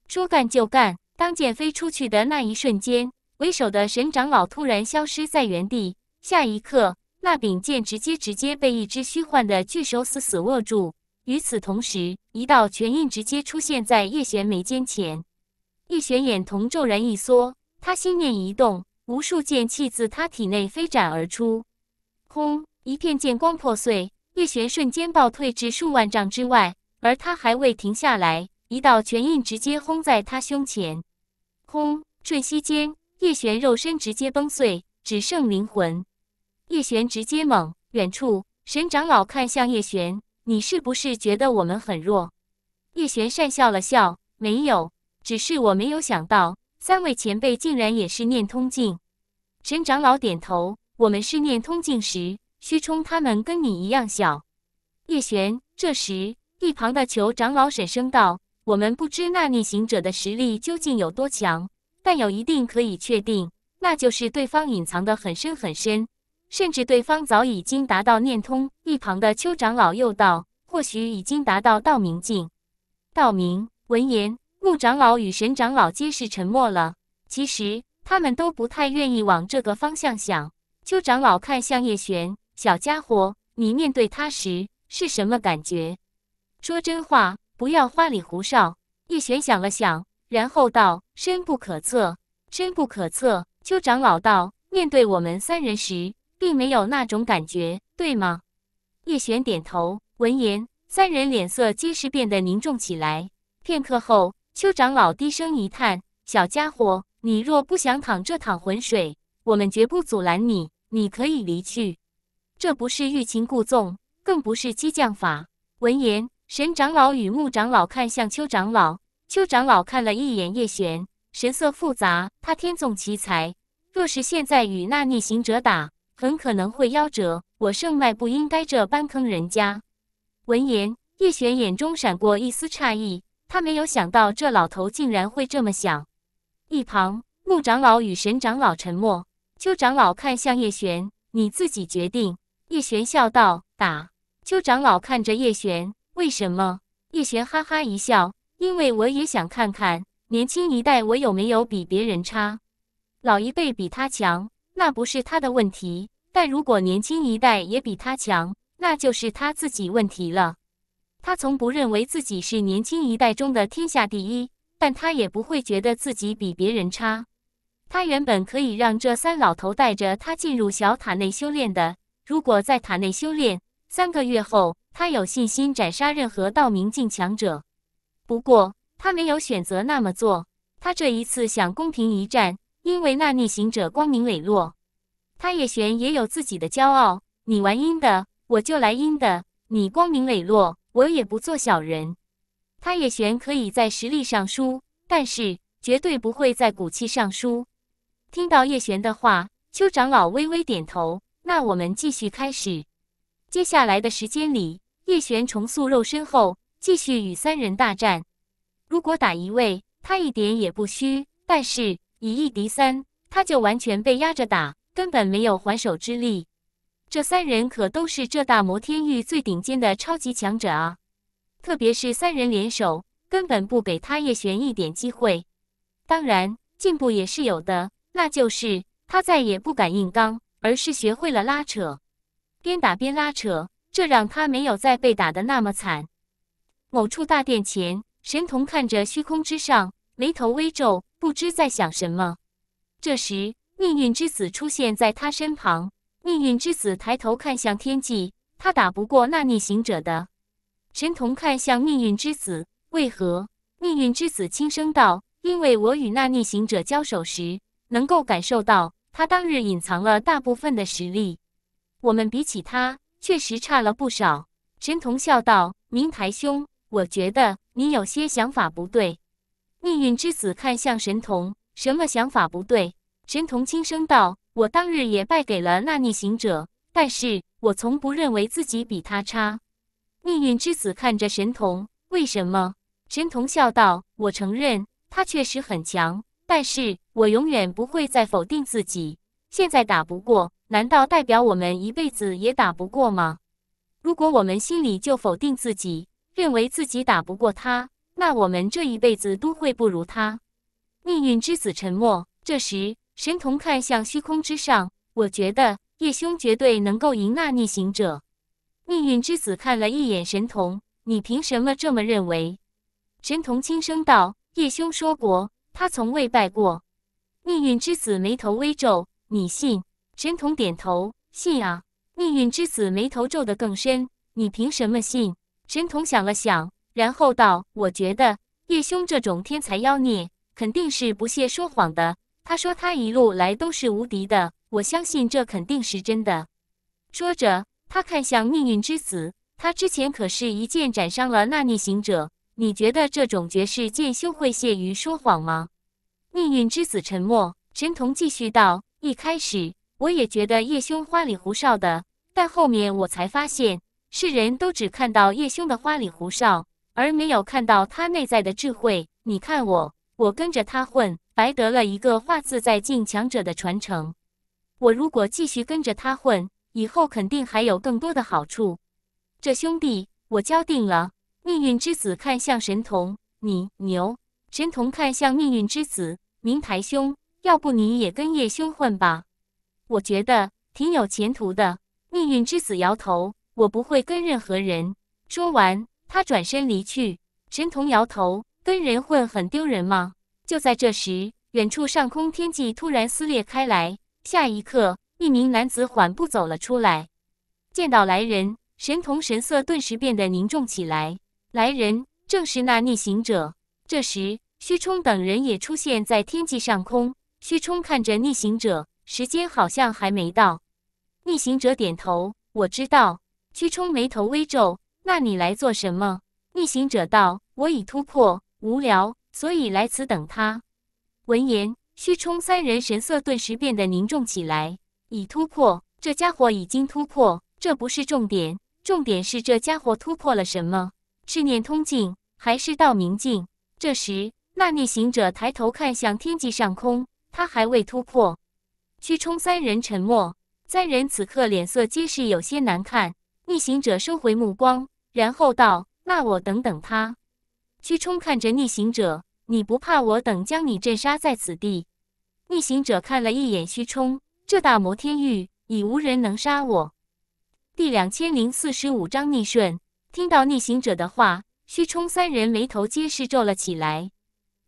说干就干。当剑飞出去的那一瞬间，为首的神长老突然消失在原地。下一刻，那柄剑直接直接被一只虚幻的巨手死死握住。与此同时，一道拳印直接出现在叶璇眉间前，叶璇眼瞳骤然一缩，他心念一动，无数剑气自他体内飞斩而出，轰！一片剑光破碎，叶璇瞬间暴退至数万丈之外，而他还未停下来，一道拳印直接轰在他胸前，轰！瞬息间，叶璇肉身直接崩碎，只剩灵魂。叶璇直接懵。远处，神长老看向叶璇。你是不是觉得我们很弱？叶璇讪笑了笑，没有。只是我没有想到，三位前辈竟然也是念通境。”沈长老点头，我们是念通境时，虚冲他们跟你一样小。叶璇这时，一旁的裘长老沈声道：“我们不知那逆行者的实力究竟有多强，但有一定可以确定，那就是对方隐藏的很深很深。”甚至对方早已经达到念通，一旁的邱长老又道：“或许已经达到道明境。”道明闻言，木长老与神长老皆是沉默了。其实他们都不太愿意往这个方向想。邱长老看向叶璇：“小家伙，你面对他时是什么感觉？说真话，不要花里胡哨。”叶璇想了想，然后道：“深不可测，深不可测。”邱长老道：“面对我们三人时。”并没有那种感觉，对吗？叶璇点头。闻言，三人脸色皆是变得凝重起来。片刻后，邱长老低声一叹：“小家伙，你若不想淌这趟浑水，我们绝不阻拦你，你可以离去。这不是欲擒故纵，更不是激将法。”闻言，神长老与木长老看向邱长老。邱长老看了一眼叶璇，神色复杂。他天纵奇才，若是现在与那逆行者打，很可能会夭折，我圣脉不应该这般坑人家。闻言，叶璇眼中闪过一丝诧异，他没有想到这老头竟然会这么想。一旁，木长老与神长老沉默。邱长老看向叶璇：“你自己决定。”叶璇笑道：“打。”邱长老看着叶璇：“为什么？”叶璇哈哈一笑：“因为我也想看看年轻一代我有没有比别人差，老一辈比他强。”那不是他的问题，但如果年轻一代也比他强，那就是他自己问题了。他从不认为自己是年轻一代中的天下第一，但他也不会觉得自己比别人差。他原本可以让这三老头带着他进入小塔内修炼的，如果在塔内修炼三个月后，他有信心斩杀任何道明境强者。不过他没有选择那么做，他这一次想公平一战。因为那逆行者光明磊落，他也玄也有自己的骄傲。你玩阴的，我就来阴的；你光明磊落，我也不做小人。他也玄可以在实力上输，但是绝对不会在骨气上输。听到叶璇的话，邱长老微微点头。那我们继续开始。接下来的时间里，叶璇重塑肉身后，继续与三人大战。如果打一位，他一点也不虚，但是。以一敌三，他就完全被压着打，根本没有还手之力。这三人可都是这大魔天域最顶尖的超级强者啊！特别是三人联手，根本不给他叶璇一点机会。当然，进步也是有的，那就是他再也不敢硬刚，而是学会了拉扯，边打边拉扯，这让他没有再被打得那么惨。某处大殿前，神童看着虚空之上，眉头微皱。不知在想什么。这时，命运之子出现在他身旁。命运之子抬头看向天际，他打不过那逆行者的。神童看向命运之子，为何？命运之子轻声道：“因为我与那逆行者交手时，能够感受到他当日隐藏了大部分的实力。我们比起他，确实差了不少。”神童笑道：“明台兄，我觉得你有些想法不对。”命运之子看向神童，什么想法不对？神童轻声道：“我当日也败给了那逆行者，但是我从不认为自己比他差。”命运之子看着神童，为什么？神童笑道：“我承认他确实很强，但是我永远不会再否定自己。现在打不过，难道代表我们一辈子也打不过吗？如果我们心里就否定自己，认为自己打不过他。”那我们这一辈子都会不如他。命运之子沉默。这时，神童看向虚空之上。我觉得叶兄绝对能够赢那逆行者。命运之子看了一眼神童：“你凭什么这么认为？”神童轻声道：“叶兄说过，他从未败过。”命运之子眉头微皱：“你信？”神童点头：“信啊。”命运之子眉头皱得更深：“你凭什么信？”神童想了想。然后道：“我觉得叶兄这种天才妖孽肯定是不屑说谎的。他说他一路来都是无敌的，我相信这肯定是真的。”说着，他看向命运之子。他之前可是一剑斩伤了那逆行者。你觉得这种绝世剑修会屑于说谎吗？命运之子沉默。神童继续道：“一开始我也觉得叶兄花里胡哨的，但后面我才发现，世人都只看到叶兄的花里胡哨。”而没有看到他内在的智慧。你看我，我跟着他混，白得了一个化自在境强者的传承。我如果继续跟着他混，以后肯定还有更多的好处。这兄弟，我交定了。命运之子看向神童，你牛！神童看向命运之子，明台兄，要不你也跟叶兄混吧？我觉得挺有前途的。命运之子摇头，我不会跟任何人。说完。他转身离去，神童摇头：“跟人混很丢人吗？”就在这时，远处上空天际突然撕裂开来，下一刻，一名男子缓步走了出来。见到来人，神童神色顿时变得凝重起来。来人正是那逆行者。这时，虚冲等人也出现在天际上空。虚冲看着逆行者，时间好像还没到。逆行者点头：“我知道。”虚冲眉头微皱。那你来做什么？逆行者道：“我已突破，无聊，所以来此等他。”闻言，虚冲三人神色顿时变得凝重起来。已突破，这家伙已经突破，这不是重点，重点是这家伙突破了什么？赤念通境，还是道明境？这时，那逆行者抬头看向天际上空，他还未突破。虚冲三人沉默，三人此刻脸色皆是有些难看。逆行者收回目光，然后道：“那我等等他。”虚冲看着逆行者：“你不怕我等将你镇杀在此地？”逆行者看了一眼虚冲：“这大魔天域已无人能杀我。”第两千零四十五章逆顺。听到逆行者的话，虚冲三人眉头皆是皱了起来。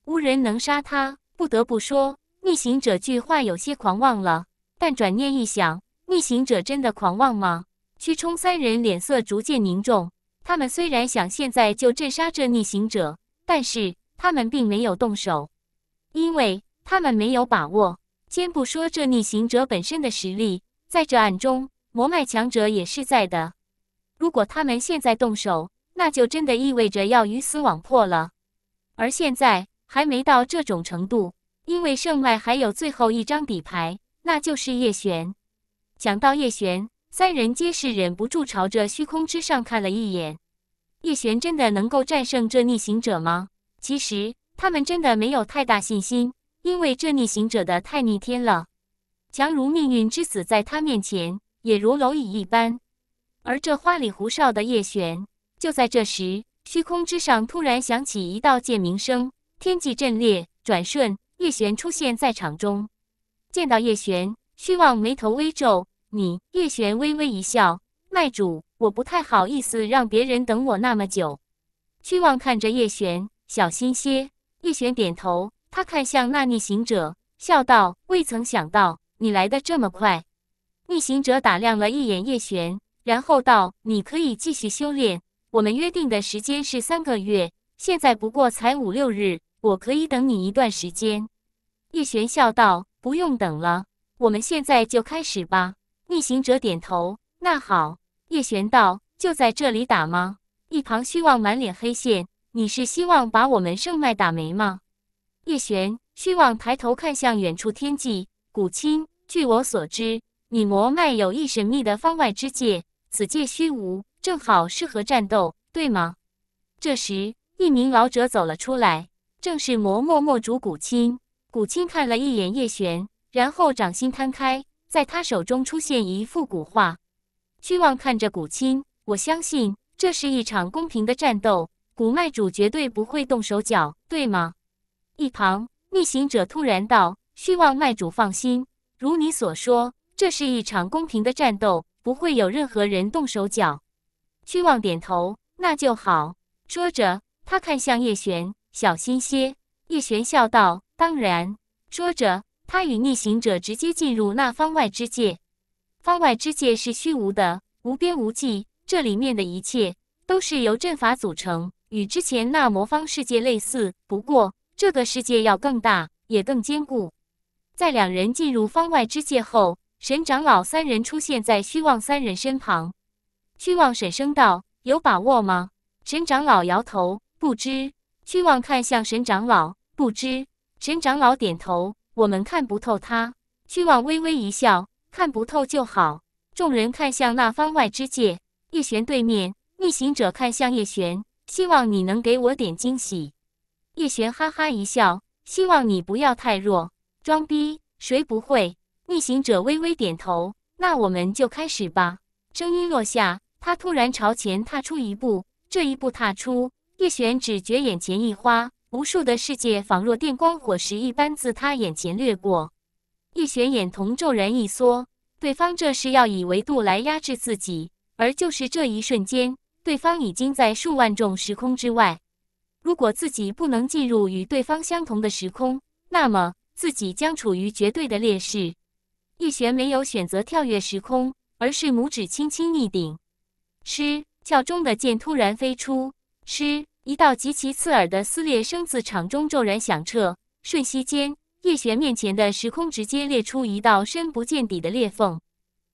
无人能杀他，不得不说，逆行者句话有些狂妄了。但转念一想，逆行者真的狂妄吗？虚冲三人脸色逐渐凝重。他们虽然想现在就镇杀这逆行者，但是他们并没有动手，因为他们没有把握。先不说这逆行者本身的实力，在这暗中，魔脉强者也是在的。如果他们现在动手，那就真的意味着要鱼死网破了。而现在还没到这种程度，因为圣脉还有最后一张底牌，那就是叶璇。讲到叶璇。三人皆是忍不住朝着虚空之上看了一眼。叶璇真的能够战胜这逆行者吗？其实他们真的没有太大信心，因为这逆行者的太逆天了，强如命运之子在他面前也如蝼蚁一般。而这花里胡哨的叶璇，就在这时，虚空之上突然响起一道剑鸣声，天际震裂，转瞬，叶璇出现在场中。见到叶璇，虚妄眉头微皱。你叶璇微微一笑，卖主，我不太好意思让别人等我那么久。屈望看着叶璇，小心些。叶璇点头，他看向那逆行者，笑道：“未曾想到你来的这么快。”逆行者打量了一眼叶璇，然后道：“你可以继续修炼，我们约定的时间是三个月，现在不过才五六日，我可以等你一段时间。”叶璇笑道：“不用等了，我们现在就开始吧。”逆行者点头。那好，叶璇道：“就在这里打吗？”一旁虚妄满脸黑线：“你是希望把我们圣脉打没吗？”叶璇、虚妄抬头看向远处天际。古青，据我所知，你魔脉有一神秘的方外之界，此界虚无，正好适合战斗，对吗？这时，一名老者走了出来，正是魔默默主古青。古青看了一眼叶璇，然后掌心摊开。在他手中出现一幅古画，屈望看着古青，我相信这是一场公平的战斗，古脉主绝对不会动手脚，对吗？一旁逆行者突然道：“虚望卖主放心，如你所说，这是一场公平的战斗，不会有任何人动手脚。”屈望点头，那就好。说着，他看向叶璇：“小心些。”叶璇笑道：“当然。”说着。他与逆行者直接进入那方外之界，方外之界是虚无的，无边无际。这里面的一切都是由阵法组成，与之前那魔方世界类似，不过这个世界要更大，也更坚固。在两人进入方外之界后，神长老三人出现在虚妄三人身旁。虚妄沈声道：“有把握吗？”神长老摇头：“不知。”虚妄看向神长老：“不知。”神长老点头。我们看不透他，屈妄微微一笑，看不透就好。众人看向那方外之界，叶璇对面，逆行者看向叶璇，希望你能给我点惊喜。叶璇哈哈一笑，希望你不要太弱，装逼谁不会？逆行者微微点头，那我们就开始吧。声音落下，他突然朝前踏出一步，这一步踏出，叶璇只觉眼前一花。无数的世界仿若电光火石一般自他眼前掠过，一玄眼瞳骤然一缩，对方这是要以维度来压制自己，而就是这一瞬间，对方已经在数万种时空之外。如果自己不能进入与对方相同的时空，那么自己将处于绝对的劣势。一玄没有选择跳跃时空，而是拇指轻轻一顶，嗤，鞘中的剑突然飞出，嗤。一道极其刺耳的撕裂声自场中骤然响彻，瞬息间，叶璇面前的时空直接裂出一道深不见底的裂缝。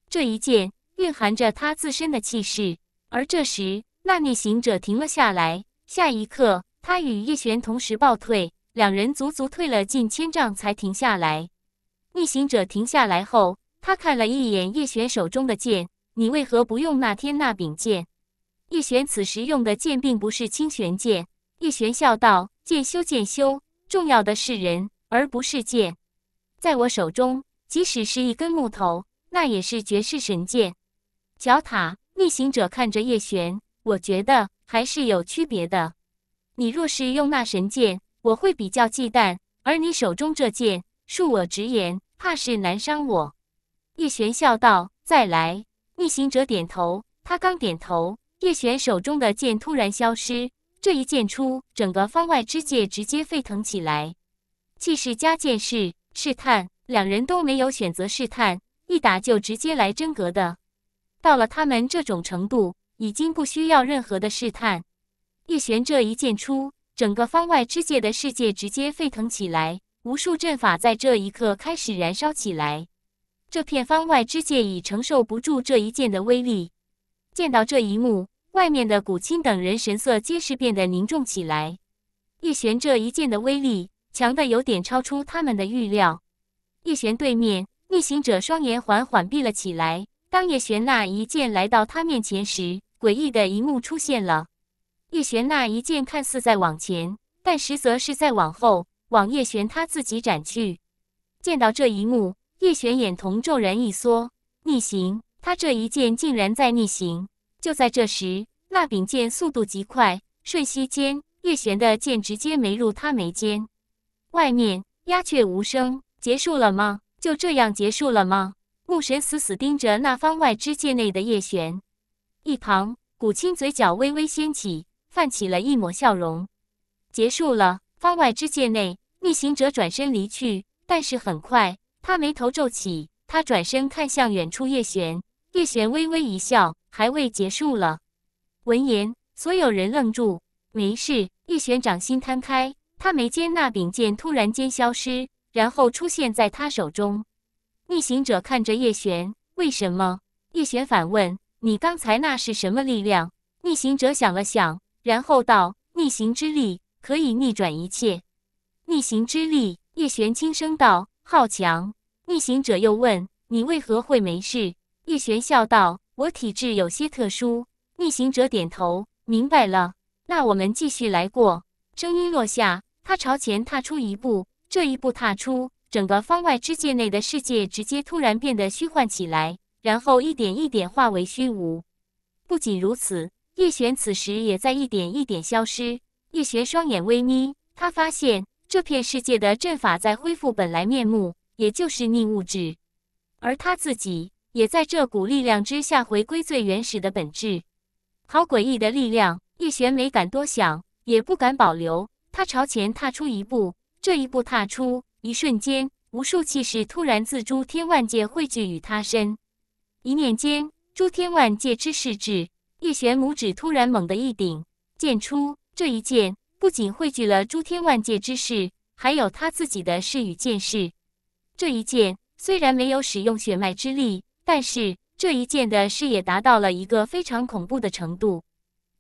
这一剑蕴含着他自身的气势，而这时，那逆行者停了下来。下一刻，他与叶璇同时暴退，两人足足退了近千丈才停下来。逆行者停下来后，他看了一眼叶璇手中的剑：“你为何不用那天那柄剑？”叶璇此时用的剑并不是清玄剑。叶璇笑道：“剑修剑修，重要的是人，而不是剑。在我手中，即使是一根木头，那也是绝世神剑。”脚塔逆行者看着叶璇，我觉得还是有区别的。你若是用那神剑，我会比较忌惮；而你手中这剑，恕我直言，怕是难伤我。”叶璇笑道：“再来。”逆行者点头。他刚点头。叶璇手中的剑突然消失，这一剑出，整个方外之界直接沸腾起来。气势加剑势，试探，两人都没有选择试探，一打就直接来真格的。到了他们这种程度，已经不需要任何的试探。叶璇这一剑出，整个方外之界的世界直接沸腾起来，无数阵法在这一刻开始燃烧起来。这片方外之界已承受不住这一剑的威力。见到这一幕，外面的古青等人神色皆是变得凝重起来。叶璇这一剑的威力强的有点超出他们的预料。叶璇对面逆行者双眼缓缓闭了起来。当叶璇那一剑来到他面前时，诡异的一幕出现了。叶璇那一剑看似在往前，但实则是在往后，往叶璇他自己斩去。见到这一幕，叶璇眼瞳骤然一缩，逆行。他这一剑竟然在逆行！就在这时，那柄剑速度极快，瞬息间，叶璇的剑直接没入他眉间。外面鸦雀无声，结束了吗？就这样结束了吗？牧神死死盯着那方外之界内的叶璇。一旁，古青嘴角微微掀起，泛起了一抹笑容。结束了。方外之界内，逆行者转身离去，但是很快，他眉头皱起，他转身看向远处叶璇。叶璇微微一笑，还未结束了。闻言，所有人愣住。没事。叶璇掌心摊开，他眉间那柄剑突然间消失，然后出现在他手中。逆行者看着叶璇，为什么？叶璇反问：“你刚才那是什么力量？”逆行者想了想，然后道：“逆行之力，可以逆转一切。”逆行之力。叶璇轻声道：“好强。”逆行者又问：“你为何会没事？”叶璇笑道：“我体质有些特殊。”逆行者点头，明白了。那我们继续来过。声音落下，他朝前踏出一步。这一步踏出，整个方外之界内的世界直接突然变得虚幻起来，然后一点一点化为虚无。不仅如此，叶璇此时也在一点一点消失。叶璇双眼微眯，他发现这片世界的阵法在恢复本来面目，也就是逆物质，而他自己。也在这股力量之下回归最原始的本质，好诡异的力量！叶璇没敢多想，也不敢保留。他朝前踏出一步，这一步踏出，一瞬间，无数气势突然自诸天万界汇聚于他身。一念间，诸天万界之势至。叶璇拇指突然猛地一顶，剑出。这一剑不仅汇聚了诸天万界之势，还有他自己的势与剑势。这一剑虽然没有使用血脉之力。但是这一剑的视野达到了一个非常恐怖的程度。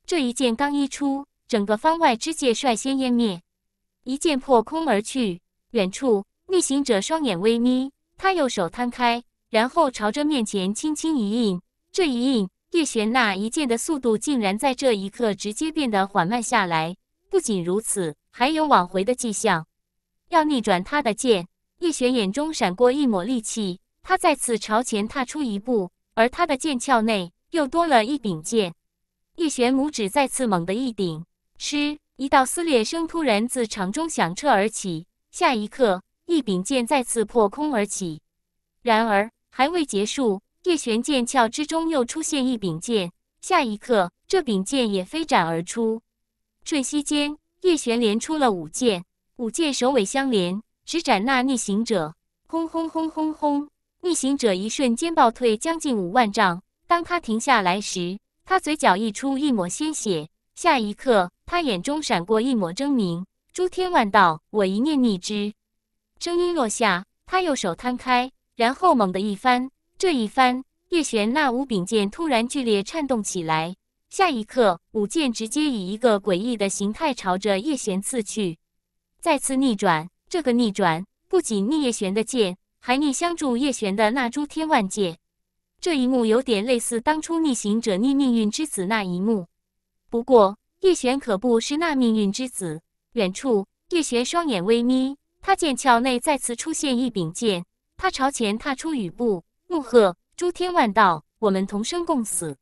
这一剑刚一出，整个方外之界率先湮灭。一剑破空而去，远处逆行者双眼微眯，他右手摊开，然后朝着面前轻轻一印。这一印，叶璇那一剑的速度竟然在这一刻直接变得缓慢下来。不仅如此，还有挽回的迹象，要逆转他的剑。叶璇眼中闪过一抹戾气。他再次朝前踏出一步，而他的剑鞘内又多了一柄剑。叶璇拇指再次猛地一顶，嗤，一道撕裂声突然自场中响彻而起。下一刻，一柄剑再次破空而起。然而，还未结束，叶璇剑鞘之中又出现一柄剑。下一刻，这柄剑也飞斩而出。瞬息间，叶璇连出了五剑，五剑首尾相连，直斩那逆行者。轰轰轰轰轰！逆行者一瞬间暴退将近五万丈。当他停下来时，他嘴角溢出一抹鲜血。下一刻，他眼中闪过一抹狰狞。诸天万道，我一念逆之。声音落下，他右手摊开，然后猛地一翻。这一翻，叶璇那五柄剑突然剧烈颤动起来。下一刻，五剑直接以一个诡异的形态朝着叶璇刺去。再次逆转，这个逆转不仅逆叶璇的剑。还逆相助叶璇的那诸天万界，这一幕有点类似当初逆行者逆命运之子那一幕。不过叶璇可不是那命运之子。远处，叶璇双眼微眯，他见鞘内再次出现一柄剑，他朝前踏出雨步，怒喝：“诸天万道，我们同生共死！”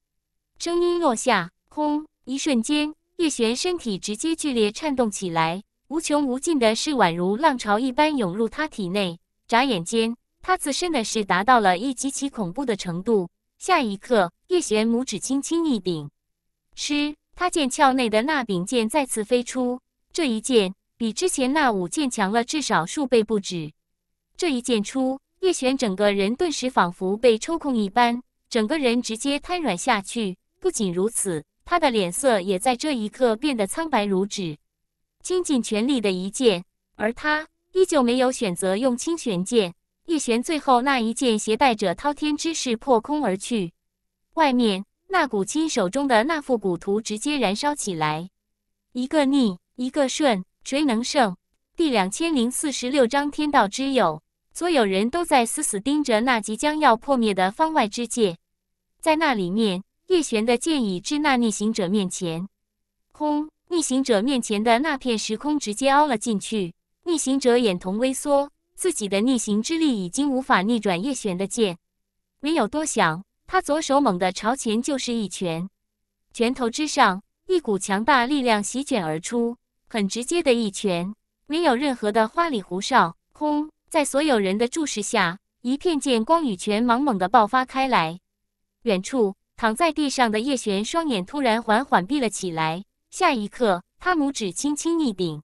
声音落下，轰！一瞬间，叶璇身体直接剧烈颤动起来，无穷无尽的势宛如浪潮一般涌入他体内。眨眼间，他自身的事达到了一极其恐怖的程度。下一刻，叶璇拇指轻轻一顶，嗤，他剑鞘内的那柄剑再次飞出。这一剑比之前那五剑强了至少数倍不止。这一剑出，叶璇整个人顿时仿佛被抽空一般，整个人直接瘫软下去。不仅如此，他的脸色也在这一刻变得苍白如纸。倾尽全力的一剑，而他。依旧没有选择用清玄剑，叶璇最后那一剑携带着滔天之势破空而去。外面那古亲手中的那副古图直接燃烧起来。一个逆，一个顺，谁能胜？第两千零四十六章天道之友。所有人都在死死盯着那即将要破灭的方外之界。在那里面，叶璇的剑已至那逆行者面前。轰！逆行者面前的那片时空直接凹了进去。逆行者眼瞳微缩，自己的逆行之力已经无法逆转叶璇的剑。没有多想，他左手猛地朝前就是一拳，拳头之上一股强大力量席卷而出，很直接的一拳，没有任何的花里胡哨。轰！在所有人的注视下，一片剑光与拳芒猛地爆发开来。远处躺在地上的叶璇双眼突然缓缓闭了起来，下一刻，他拇指轻轻一顶，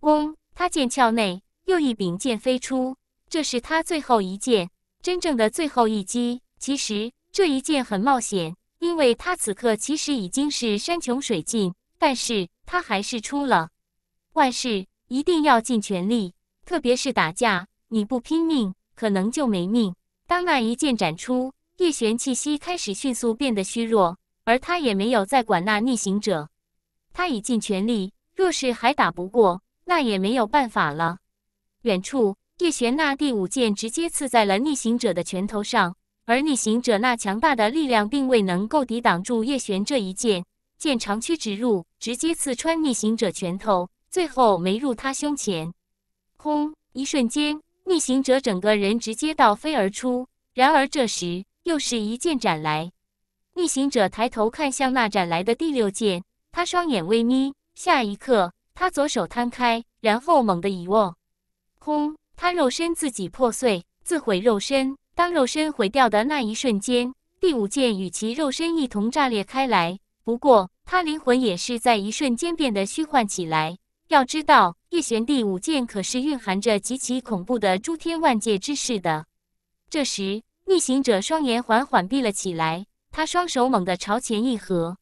嗡。他剑鞘内又一柄剑飞出，这是他最后一剑，真正的最后一击。其实这一剑很冒险，因为他此刻其实已经是山穷水尽，但是他还是出了。万事一定要尽全力，特别是打架，你不拼命可能就没命。当那一剑斩出，叶璇气息开始迅速变得虚弱，而他也没有再管那逆行者。他已尽全力，若是还打不过。那也没有办法了。远处，叶璇那第五剑直接刺在了逆行者的拳头上，而逆行者那强大的力量并未能够抵挡住叶璇这一剑，剑长驱直入，直接刺穿逆行者拳头，最后没入他胸前。轰！一瞬间，逆行者整个人直接倒飞而出。然而这时，又是一剑斩来，逆行者抬头看向那斩来的第六剑，他双眼微眯，下一刻。他左手摊开，然后猛地一握，轰！他肉身自己破碎，自毁肉身。当肉身毁掉的那一瞬间，第五剑与其肉身一同炸裂开来。不过，他灵魂也是在一瞬间变得虚幻起来。要知道，叶玄第五剑可是蕴含着极其恐怖的诸天万界之势的。这时，逆行者双眼缓缓闭了起来，他双手猛地朝前一合，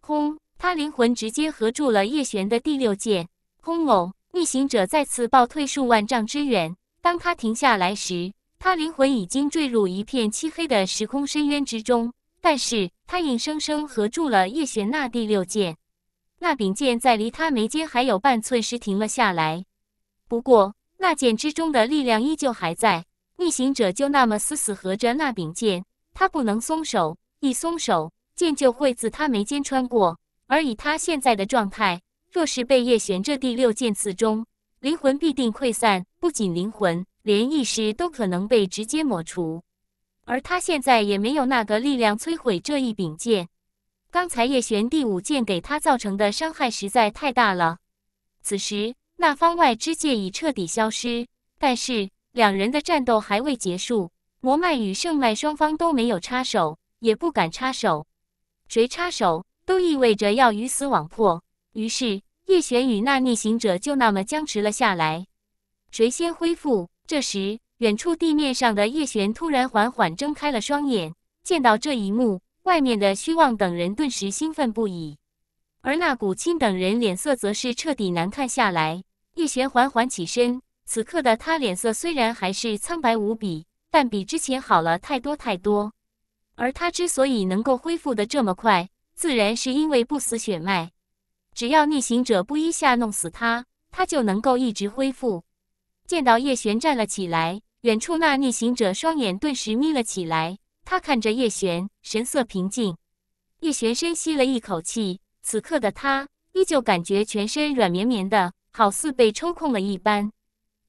轰！他灵魂直接合住了叶璇的第六剑，轰！逆行者再次暴退数万丈之远。当他停下来时，他灵魂已经坠入一片漆黑的时空深渊之中。但是他硬生生合住了叶璇那第六剑，那柄剑在离他眉间还有半寸时停了下来。不过，那剑之中的力量依旧还在。逆行者就那么死死合着那柄剑，他不能松手，一松手剑就会自他眉间穿过。而以他现在的状态，若是被叶璇这第六剑刺中，灵魂必定溃散，不仅灵魂，连意识都可能被直接抹除。而他现在也没有那个力量摧毁这一柄剑。刚才叶璇第五剑给他造成的伤害实在太大了。此时，那方外之界已彻底消失，但是两人的战斗还未结束。魔脉与圣脉双方都没有插手，也不敢插手。谁插手？都意味着要鱼死网破，于是叶璇与那逆行者就那么僵持了下来，谁先恢复？这时，远处地面上的叶璇突然缓缓睁开了双眼，见到这一幕，外面的虚妄等人顿时兴奋不已，而那古青等人脸色则是彻底难看下来。叶璇缓缓起身，此刻的他脸色虽然还是苍白无比，但比之前好了太多太多。而他之所以能够恢复的这么快，自然是因为不死血脉，只要逆行者不一下弄死他，他就能够一直恢复。见到叶璇站了起来，远处那逆行者双眼顿时眯了起来。他看着叶璇，神色平静。叶璇深吸了一口气，此刻的他依旧感觉全身软绵绵的，好似被抽空了一般。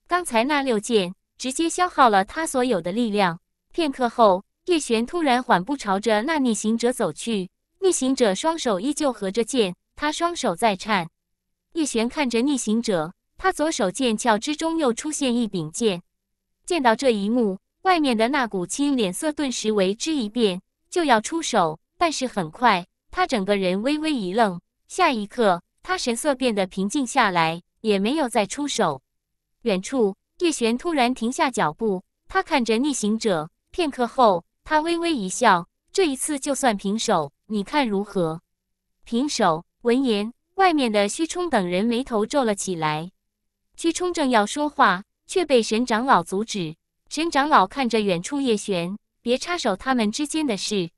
刚才那六剑直接消耗了他所有的力量。片刻后，叶璇突然缓步朝着那逆行者走去。逆行者双手依旧合着剑，他双手在颤。叶璇看着逆行者，他左手剑鞘之中又出现一柄剑。见到这一幕，外面的那古青脸色顿时为之一变，就要出手，但是很快他整个人微微一愣，下一刻他神色变得平静下来，也没有再出手。远处，叶璇突然停下脚步，他看着逆行者，片刻后他微微一笑，这一次就算平手。你看如何？平手。闻言，外面的虚冲等人眉头皱了起来。虚冲正要说话，却被神长老阻止。神长老看着远处叶璇，别插手他们之间的事。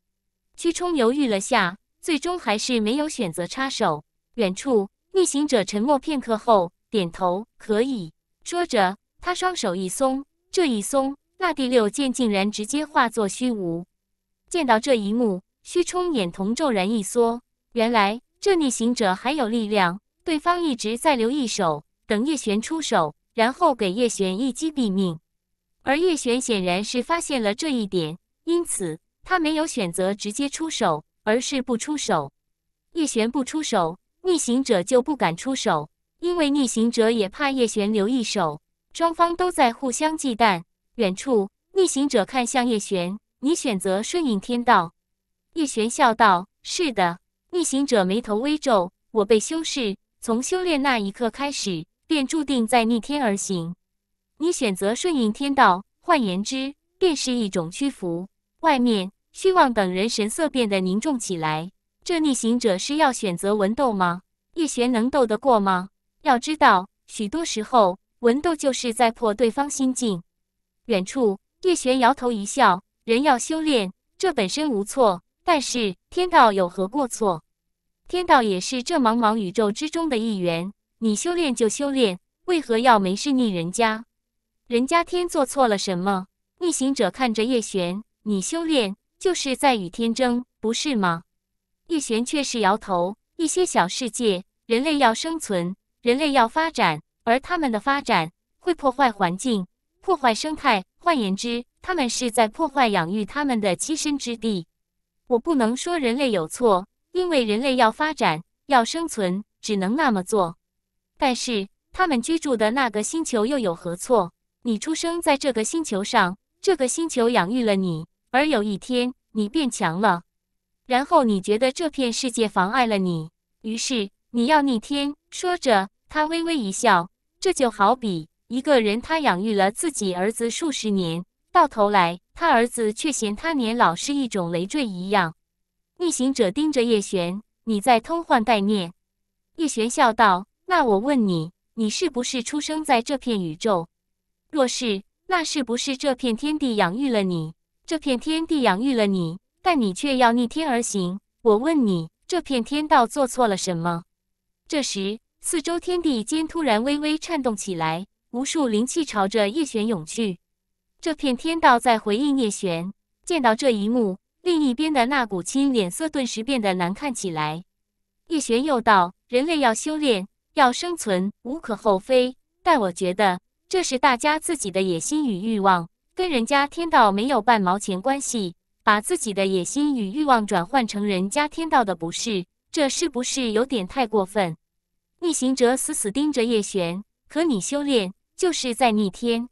虚冲犹豫了下，最终还是没有选择插手。远处逆行者沉默片刻后点头，可以说着，他双手一松，这一松，那第六剑竟然直接化作虚无。见到这一幕。虚冲眼瞳骤然一缩，原来这逆行者还有力量，对方一直在留一手，等叶璇出手，然后给叶璇一击毙命。而叶璇显然是发现了这一点，因此他没有选择直接出手，而是不出手。叶璇不出手，逆行者就不敢出手，因为逆行者也怕叶璇留一手。双方都在互相忌惮。远处，逆行者看向叶璇：“你选择顺应天道。”叶璇笑道：“是的，逆行者眉头微皱。我被修饰，从修炼那一刻开始，便注定在逆天而行。你选择顺应天道，换言之，便是一种屈服。”外面，虚妄等人神色变得凝重起来。这逆行者是要选择文斗吗？叶璇能斗得过吗？要知道，许多时候，文斗就是在破对方心境。远处，叶璇摇头一笑：“人要修炼，这本身无错。”但是天道有何过错？天道也是这茫茫宇宙之中的一员。你修炼就修炼，为何要没事逆人家？人家天做错了什么？逆行者看着叶璇：“你修炼就是在与天争，不是吗？”叶璇却是摇头：“一些小世界，人类要生存，人类要发展，而他们的发展会破坏环境，破坏生态。换言之，他们是在破坏养育他们的栖身之地。”我不能说人类有错，因为人类要发展，要生存，只能那么做。但是他们居住的那个星球又有何错？你出生在这个星球上，这个星球养育了你，而有一天你变强了，然后你觉得这片世界妨碍了你，于是你要逆天。说着，他微微一笑，这就好比一个人他养育了自己儿子数十年。到头来，他儿子却嫌他年老是一种累赘一样。逆行者盯着叶璇：“你在偷换概念。”叶璇笑道：“那我问你，你是不是出生在这片宇宙？若是，那是不是这片天地养育了你？这片天地养育了你，但你却要逆天而行。我问你，这片天道做错了什么？”这时，四周天地间突然微微颤动起来，无数灵气朝着叶璇涌去。这片天道在回应叶璇。见到这一幕，另一边的那古青脸色顿时变得难看起来。叶璇又道：“人类要修炼，要生存，无可厚非。但我觉得这是大家自己的野心与欲望，跟人家天道没有半毛钱关系。把自己的野心与欲望转换成人家天道的，不是？这是不是有点太过分？”逆行者死死盯着叶璇：“可你修炼就是在逆天。”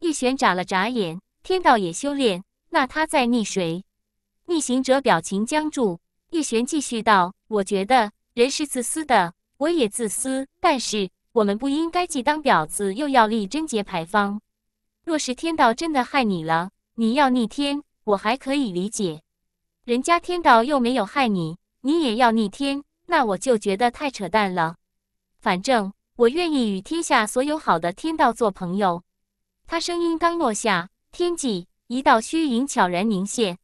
叶璇眨了眨眼，天道也修炼，那他在逆谁？逆行者表情僵住。叶璇继续道：“我觉得人是自私的，我也自私，但是我们不应该既当婊子又要立贞洁牌坊。若是天道真的害你了，你要逆天，我还可以理解。人家天道又没有害你，你也要逆天，那我就觉得太扯淡了。反正我愿意与天下所有好的天道做朋友。”他声音刚落下，天际一道虚影悄然凝现，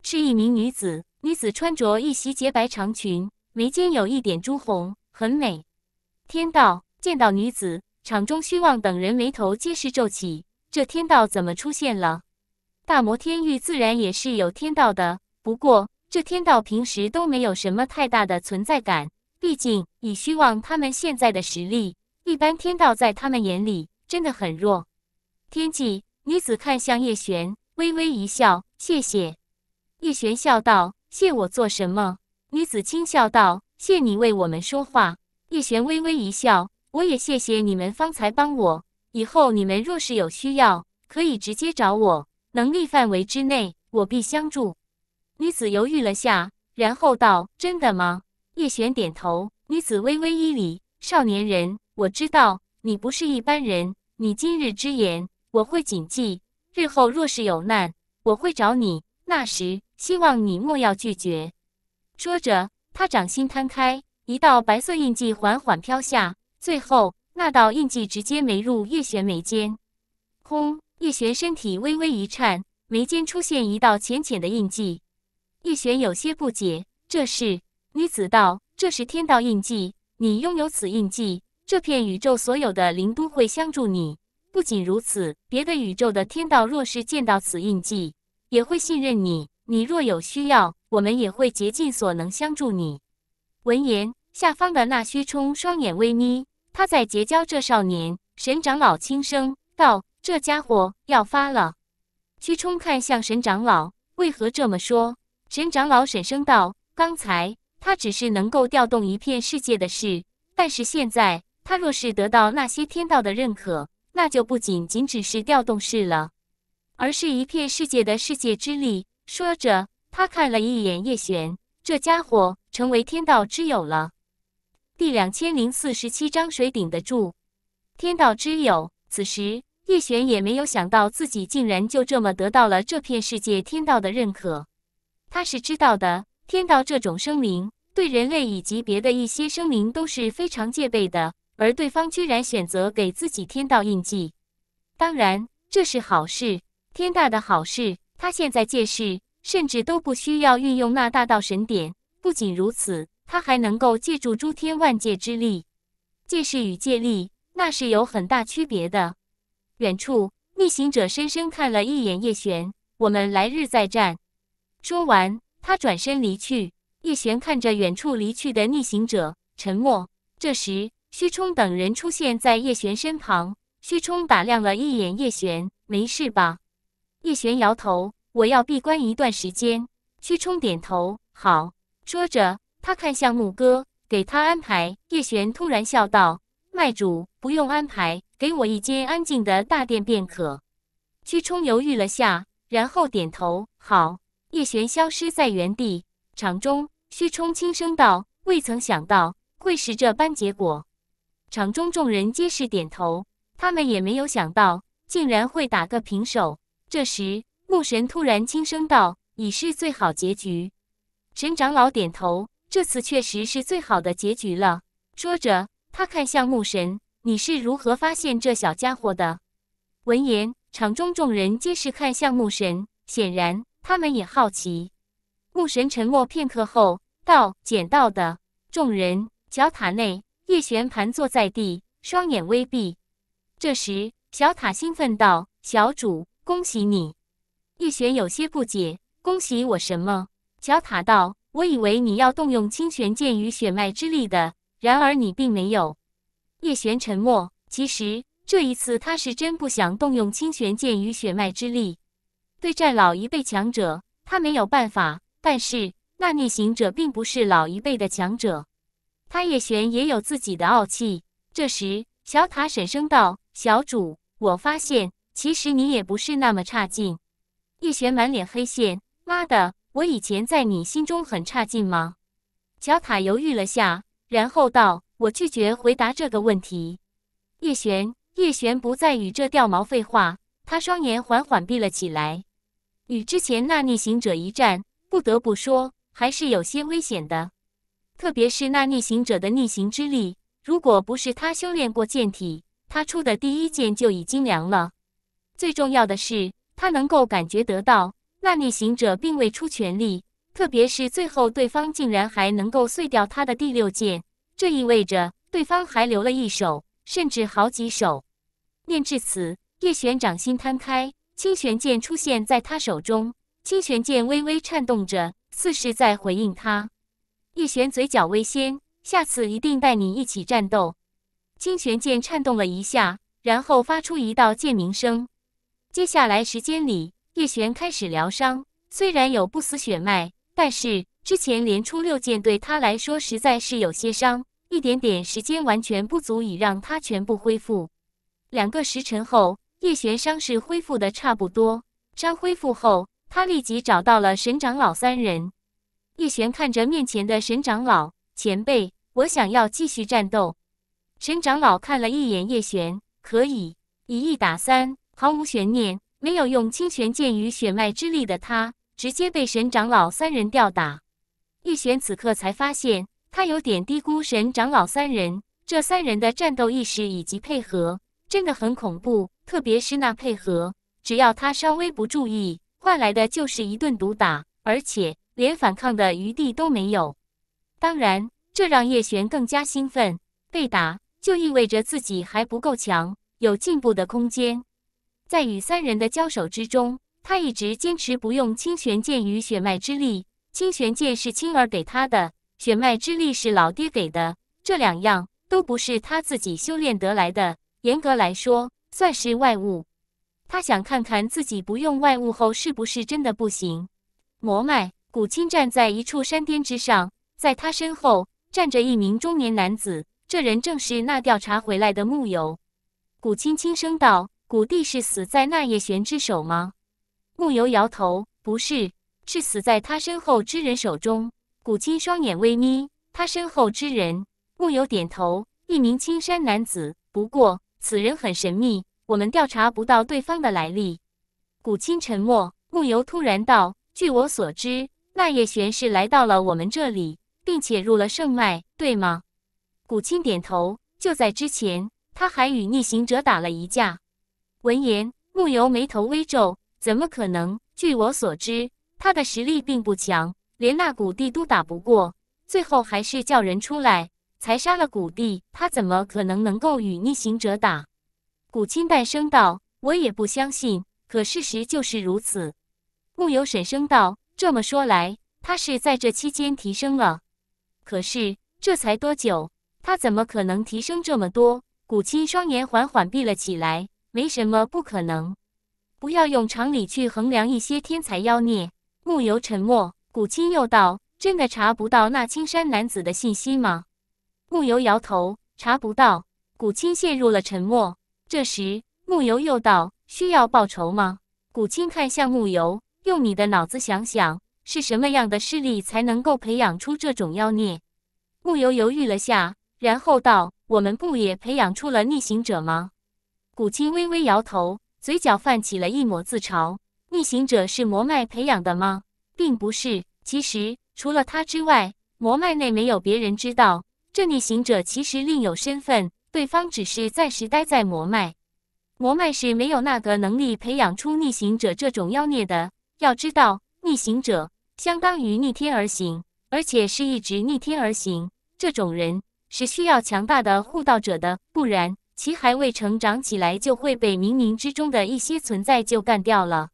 是一名女子。女子穿着一袭洁白长裙，眉间有一点朱红，很美。天道见到女子，场中虚妄等人眉头皆是皱起。这天道怎么出现了？大魔天域自然也是有天道的，不过这天道平时都没有什么太大的存在感。毕竟以虚妄他们现在的实力，一般天道在他们眼里真的很弱。天际女子看向叶璇，微微一笑：“谢谢。”叶璇笑道：“谢我做什么？”女子轻笑道：“谢你为我们说话。”叶璇微微一笑：“我也谢谢你们方才帮我。以后你们若是有需要，可以直接找我，能力范围之内，我必相助。”女子犹豫了下，然后道：“真的吗？”叶璇点头。女子微微一礼：“少年人，我知道你不是一般人，你今日之言。”我会谨记，日后若是有难，我会找你。那时希望你莫要拒绝。说着，他掌心摊开，一道白色印记缓缓飘下，最后那道印记直接没入叶璇眉间。轰！叶璇身体微微一颤，眉间出现一道浅浅的印记。叶璇有些不解：“这是？”女子道：“这是天道印记，你拥有此印记，这片宇宙所有的灵都会相助你。”不仅如此，别的宇宙的天道若是见到此印记，也会信任你。你若有需要，我们也会竭尽所能相助你。闻言，下方的那虚冲双眼微眯，他在结交这少年。神长老轻声道：“这家伙要发了。”虚冲看向神长老，为何这么说？神长老沈声道：“刚才他只是能够调动一片世界的事，但是现在他若是得到那些天道的认可。”那就不仅仅只是调动式了，而是一片世界的世界之力。说着，他看了一眼叶璇，这家伙成为天道之友了。第两千零四十七章，谁顶得住？天道之友。此时，叶璇也没有想到自己竟然就这么得到了这片世界天道的认可。他是知道的，天道这种生灵对人类以及别的一些生灵都是非常戒备的。而对方居然选择给自己天道印记，当然这是好事，天大的好事。他现在借势，甚至都不需要运用那大道神典。不仅如此，他还能够借助诸天万界之力。借势与借力，那是有很大区别的。远处逆行者深深看了一眼叶璇：“我们来日再战。”说完，他转身离去。叶璇看着远处离去的逆行者，沉默。这时，徐冲等人出现在叶璇身旁。徐冲打量了一眼叶璇：“没事吧？”叶璇摇头：“我要闭关一段时间。”徐冲点头：“好。”说着，他看向牧歌，给他安排。叶璇突然笑道：“卖主不用安排，给我一间安静的大殿便可。”徐冲犹豫了下，然后点头：“好。”叶璇消失在原地。场中，徐冲轻声道：“未曾想到会是这般结果。”场中众人皆是点头，他们也没有想到，竟然会打个平手。这时，木神突然轻声道：“已是最好结局。”神长老点头：“这次确实是最好的结局了。”说着，他看向木神：“你是如何发现这小家伙的？”闻言，场中众人皆是看向木神，显然他们也好奇。木神沉默片刻后道：“捡到的。”众人角塔内。叶璇盘坐在地，双眼微闭。这时，小塔兴奋道：“小主，恭喜你！”叶璇有些不解：“恭喜我什么？”小塔道：“我以为你要动用清玄剑与血脉之力的，然而你并没有。”叶璇沉默。其实这一次，他是真不想动用清玄剑与血脉之力。对战老一辈强者，他没有办法。但是，那逆行者并不是老一辈的强者。他叶璇也有自己的傲气。这时，小塔沈声道：“小主，我发现其实你也不是那么差劲。”叶璇满脸黑线：“妈的，我以前在你心中很差劲吗？”小塔犹豫了下，然后道：“我拒绝回答这个问题。”叶璇，叶璇不再与这掉毛废话，他双眼缓缓闭了起来。与之前那逆行者一战，不得不说还是有些危险的。特别是那逆行者的逆行之力，如果不是他修炼过剑体，他出的第一剑就已经凉了。最重要的是，他能够感觉得到，那逆行者并未出全力。特别是最后，对方竟然还能够碎掉他的第六剑，这意味着对方还留了一手，甚至好几手。念至此，叶璇掌心摊开，清玄剑出现在他手中，清玄剑微微颤动着，似是在回应他。叶璇嘴角微掀，下次一定带你一起战斗。清玄剑颤动了一下，然后发出一道剑鸣声。接下来时间里，叶璇开始疗伤。虽然有不死血脉，但是之前连出六剑，对他来说实在是有些伤。一点点时间完全不足以让他全部恢复。两个时辰后，叶璇伤势恢复的差不多。伤恢复后，他立即找到了神长老三人。叶璇看着面前的神长老前辈，我想要继续战斗。神长老看了一眼叶璇，可以，以一打三，毫无悬念。没有用清玄剑与血脉之力的他，直接被神长老三人吊打。叶璇此刻才发现，他有点低估神长老三人。这三人的战斗意识以及配合，真的很恐怖。特别是那配合，只要他稍微不注意，换来的就是一顿毒打。而且。连反抗的余地都没有，当然，这让叶璇更加兴奋。被打就意味着自己还不够强，有进步的空间。在与三人的交手之中，他一直坚持不用清玄剑与血脉之力。清玄剑是青儿给他的，血脉之力是老爹给的，这两样都不是他自己修炼得来的，严格来说算是外物。他想看看自己不用外物后是不是真的不行。魔脉。古青站在一处山巅之上，在他身后站着一名中年男子，这人正是那调查回来的木游。古青轻声道：“古帝是死在那叶璇之手吗？”木游摇头：“不是，是死在他身后之人手中。”古青双眼微眯，他身后之人。木有点头：“一名青山男子，不过此人很神秘，我们调查不到对方的来历。”古青沉默。木游突然道：“据我所知。”那叶玄是来到了我们这里，并且入了圣脉，对吗？古青点头。就在之前，他还与逆行者打了一架。闻言，木由眉头微皱：“怎么可能？据我所知，他的实力并不强，连那古帝都打不过，最后还是叫人出来才杀了古帝。他怎么可能能够与逆行者打？”古青诞生道：“我也不相信，可事实就是如此。”木由沈声道。这么说来，他是在这期间提升了。可是这才多久，他怎么可能提升这么多？古青双眼缓缓闭了起来。没什么不可能，不要用常理去衡量一些天才妖孽。木由沉默。古青又道：“真的查不到那青山男子的信息吗？”木由摇头，查不到。古青陷入了沉默。这时，木由又道：“需要报仇吗？”古青看向木由。用你的脑子想想，是什么样的势力才能够培养出这种妖孽？木游犹豫了下，然后道：“我们不也培养出了逆行者吗？”古青微微摇头，嘴角泛起了一抹自嘲：“逆行者是魔脉培养的吗？并不是。其实除了他之外，魔脉内没有别人知道这逆行者其实另有身份。对方只是暂时待在魔脉，魔脉是没有那个能力培养出逆行者这种妖孽的。”要知道，逆行者相当于逆天而行，而且是一直逆天而行。这种人是需要强大的护道者的，不然其还未成长起来就会被冥冥之中的一些存在就干掉了。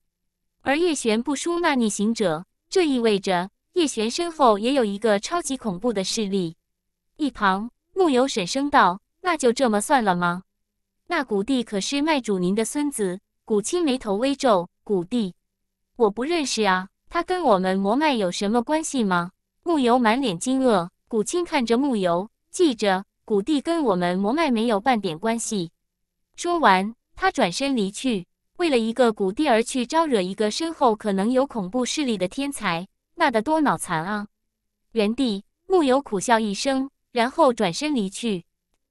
而叶璇不输那逆行者，这意味着叶璇身后也有一个超级恐怖的势力。一旁木有沈声道：“那就这么算了吗？”那谷帝可是卖主您的孙子。谷青眉头微皱，谷帝。我不认识啊，他跟我们魔脉有什么关系吗？木游满脸惊愕，古青看着木游，记着，古帝跟我们魔脉没有半点关系。说完，他转身离去。为了一个古帝而去招惹一个身后可能有恐怖势力的天才，那得多脑残啊！原地，木游苦笑一声，然后转身离去。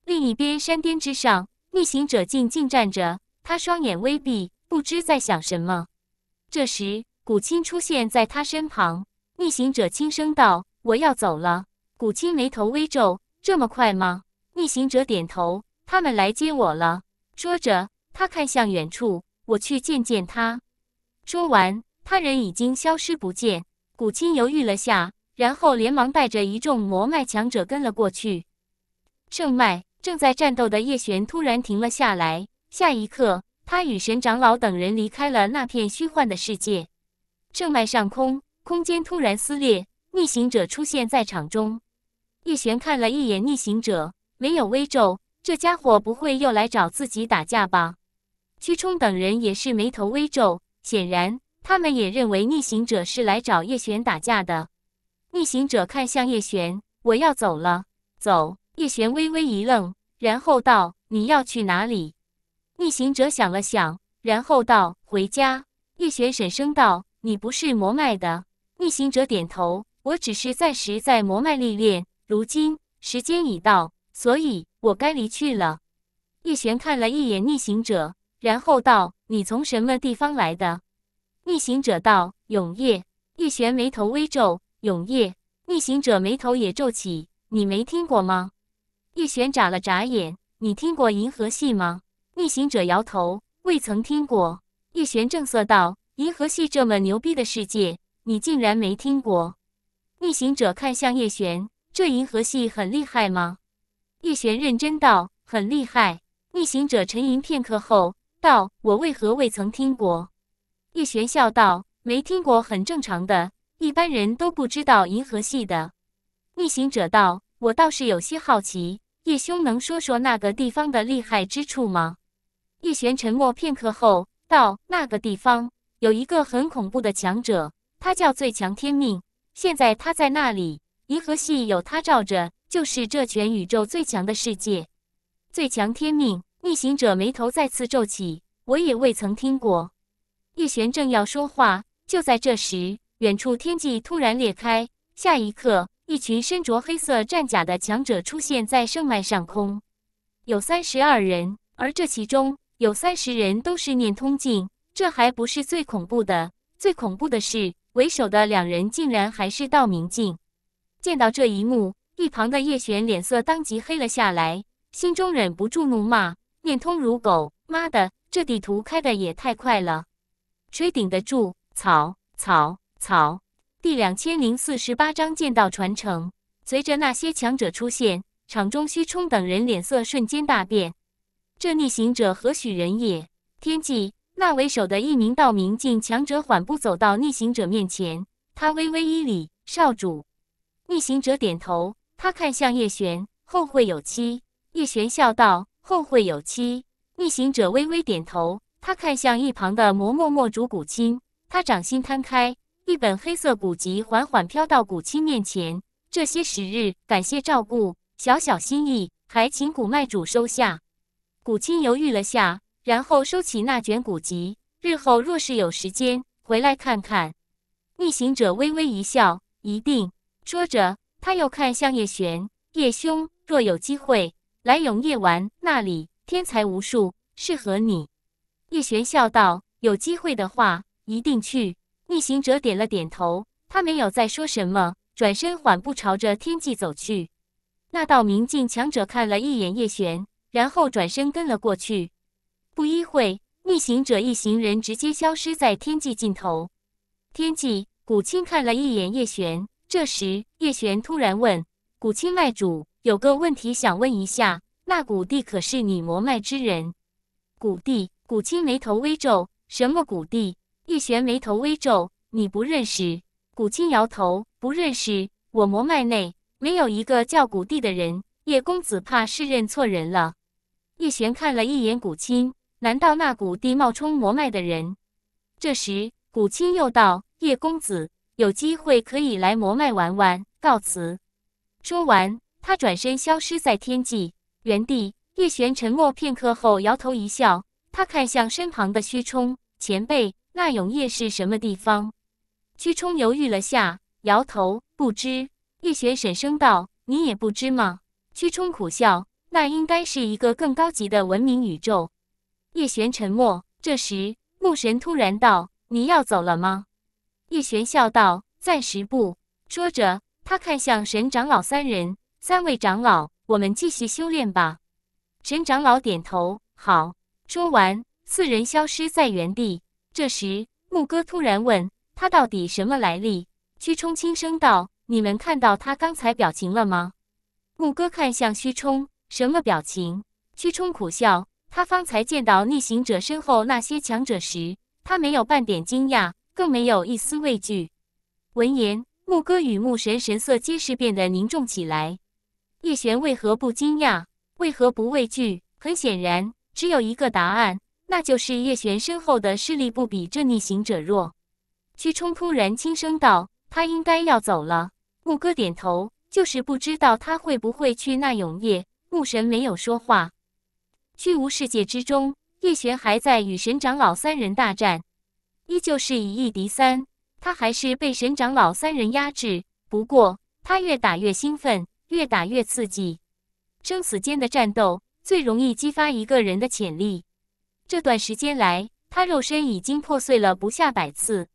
另一边山巅之上，逆行者静静站着，他双眼微闭，不知在想什么。这时，古青出现在他身旁。逆行者轻声道：“我要走了。”古青眉头微皱：“这么快吗？”逆行者点头：“他们来接我了。”说着，他看向远处：“我去见见他。”说完，他人已经消失不见。古青犹豫了下，然后连忙带着一众魔脉强者跟了过去。圣脉正在战斗的叶璇突然停了下来，下一刻。他与神长老等人离开了那片虚幻的世界，正脉上空空间突然撕裂，逆行者出现在场中。叶璇看了一眼逆行者，没有微皱，这家伙不会又来找自己打架吧？屈冲等人也是眉头微皱，显然他们也认为逆行者是来找叶璇打架的。逆行者看向叶璇：“我要走了，走。”叶璇微微一愣，然后道：“你要去哪里？”逆行者想了想，然后道：“回家。”叶璇沈声道：“你不是魔脉的。”逆行者点头：“我只是暂时在魔脉历练，如今时间已到，所以我该离去了。”叶璇看了一眼逆行者，然后道：“你从什么地方来的？”逆行者道：“永夜。”叶璇眉头微皱：“永夜？”逆行者眉头也皱起：“你没听过吗？”叶璇眨了眨眼：“你听过银河系吗？”逆行者摇头，未曾听过。叶璇正色道：“银河系这么牛逼的世界，你竟然没听过？”逆行者看向叶璇：“这银河系很厉害吗？”叶璇认真道：“很厉害。”逆行者沉吟片刻后道：“我为何未曾听过？”叶璇笑道：“没听过很正常的，一般人都不知道银河系的。”逆行者道：“我倒是有些好奇，叶兄能说说那个地方的厉害之处吗？”叶璇沉默片刻后道：“那个地方有一个很恐怖的强者，他叫最强天命。现在他在那里，银河系有他罩着，就是这全宇宙最强的世界。”最强天命逆行者眉头再次皱起，我也未曾听过。叶璇正要说话，就在这时，远处天际突然裂开，下一刻，一群身着黑色战甲的强者出现在圣脉上空，有三十二人，而这其中。有三十人都是念通境，这还不是最恐怖的，最恐怖的是为首的两人竟然还是道明境。见到这一幕，一旁的叶璇脸色当即黑了下来，心中忍不住怒骂：“念通如狗，妈的，这地图开的也太快了，谁顶得住？草草草！”第两千零四十八章剑道传承。随着那些强者出现，场中虚冲等人脸色瞬间大变。这逆行者何许人也？天际那为首的一名道明境强者缓步走到逆行者面前，他微微一礼：“少主。”逆行者点头，他看向叶璇：“后会有期。”叶璇笑道：“后会有期。”逆行者微微点头，他看向一旁的魔墨墨主古青，他掌心摊开一本黑色古籍，缓缓飘到古青面前：“这些时日，感谢照顾，小小心意，还请古脉主收下。”古青犹豫了下，然后收起那卷古籍。日后若是有时间，回来看看。逆行者微微一笑，一定。说着，他又看向叶璇：“叶兄，若有机会，来永夜丸那里，天才无数，适合你。”叶璇笑道：“有机会的话，一定去。”逆行者点了点头，他没有再说什么，转身缓步朝着天际走去。那道明镜强者看了一眼叶璇。然后转身跟了过去，不一会，逆行者一行人直接消失在天际尽头。天际，古青看了一眼叶璇。这时，叶璇突然问：“古青脉主，有个问题想问一下。那古帝可是你魔脉之人？”古帝，古青眉头微皱：“什么古帝？”叶璇眉头微皱：“你不认识？”古青摇头：“不认识，我魔脉内没有一个叫古帝的人。叶公子怕是认错人了。”叶璇看了一眼古青，难道那古地冒充魔脉的人？这时，古青又道：“叶公子有机会可以来魔脉玩玩。”告辞。说完，他转身消失在天际。原地，叶璇沉默片刻后，摇头一笑。他看向身旁的虚冲前辈：“那永夜是什么地方？”虚冲犹豫了下，摇头：“不知。”叶璇沈声道：“你也不知吗？”屈冲苦笑。那应该是一个更高级的文明宇宙。叶璇沉默。这时，牧神突然道：“你要走了吗？”叶璇笑道：“暂时不。”说着，他看向神长老三人：“三位长老，我们继续修炼吧。”神长老点头：“好。”说完，四人消失在原地。这时，牧哥突然问：“他到底什么来历？”虚冲轻声道：“你们看到他刚才表情了吗？”牧哥看向虚冲。什么表情？屈冲苦笑。他方才见到逆行者身后那些强者时，他没有半点惊讶，更没有一丝畏惧。闻言，牧歌与牧神神色皆是变得凝重起来。叶璇为何不惊讶？为何不畏惧？很显然，只有一个答案，那就是叶璇身后的势力不比这逆行者弱。屈冲突然轻声道：“他应该要走了。”牧歌点头，就是不知道他会不会去那永夜。木神没有说话。虚无世界之中，叶璇还在与神长老三人大战，依旧是以一敌三，他还是被神长老三人压制。不过，他越打越兴奋，越打越刺激。生死间的战斗最容易激发一个人的潜力。这段时间来，他肉身已经破碎了不下百次，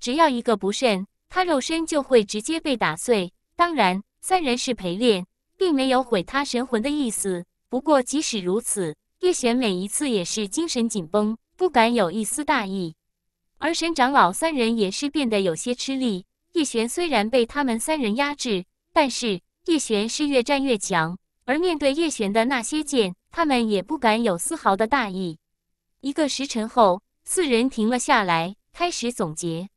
只要一个不慎，他肉身就会直接被打碎。当然，三人是陪练。并没有毁他神魂的意思，不过即使如此，叶璇每一次也是精神紧绷，不敢有一丝大意。而沈长老三人也是变得有些吃力。叶璇虽然被他们三人压制，但是叶璇是越战越强，而面对叶璇的那些剑，他们也不敢有丝毫的大意。一个时辰后，四人停了下来，开始总结。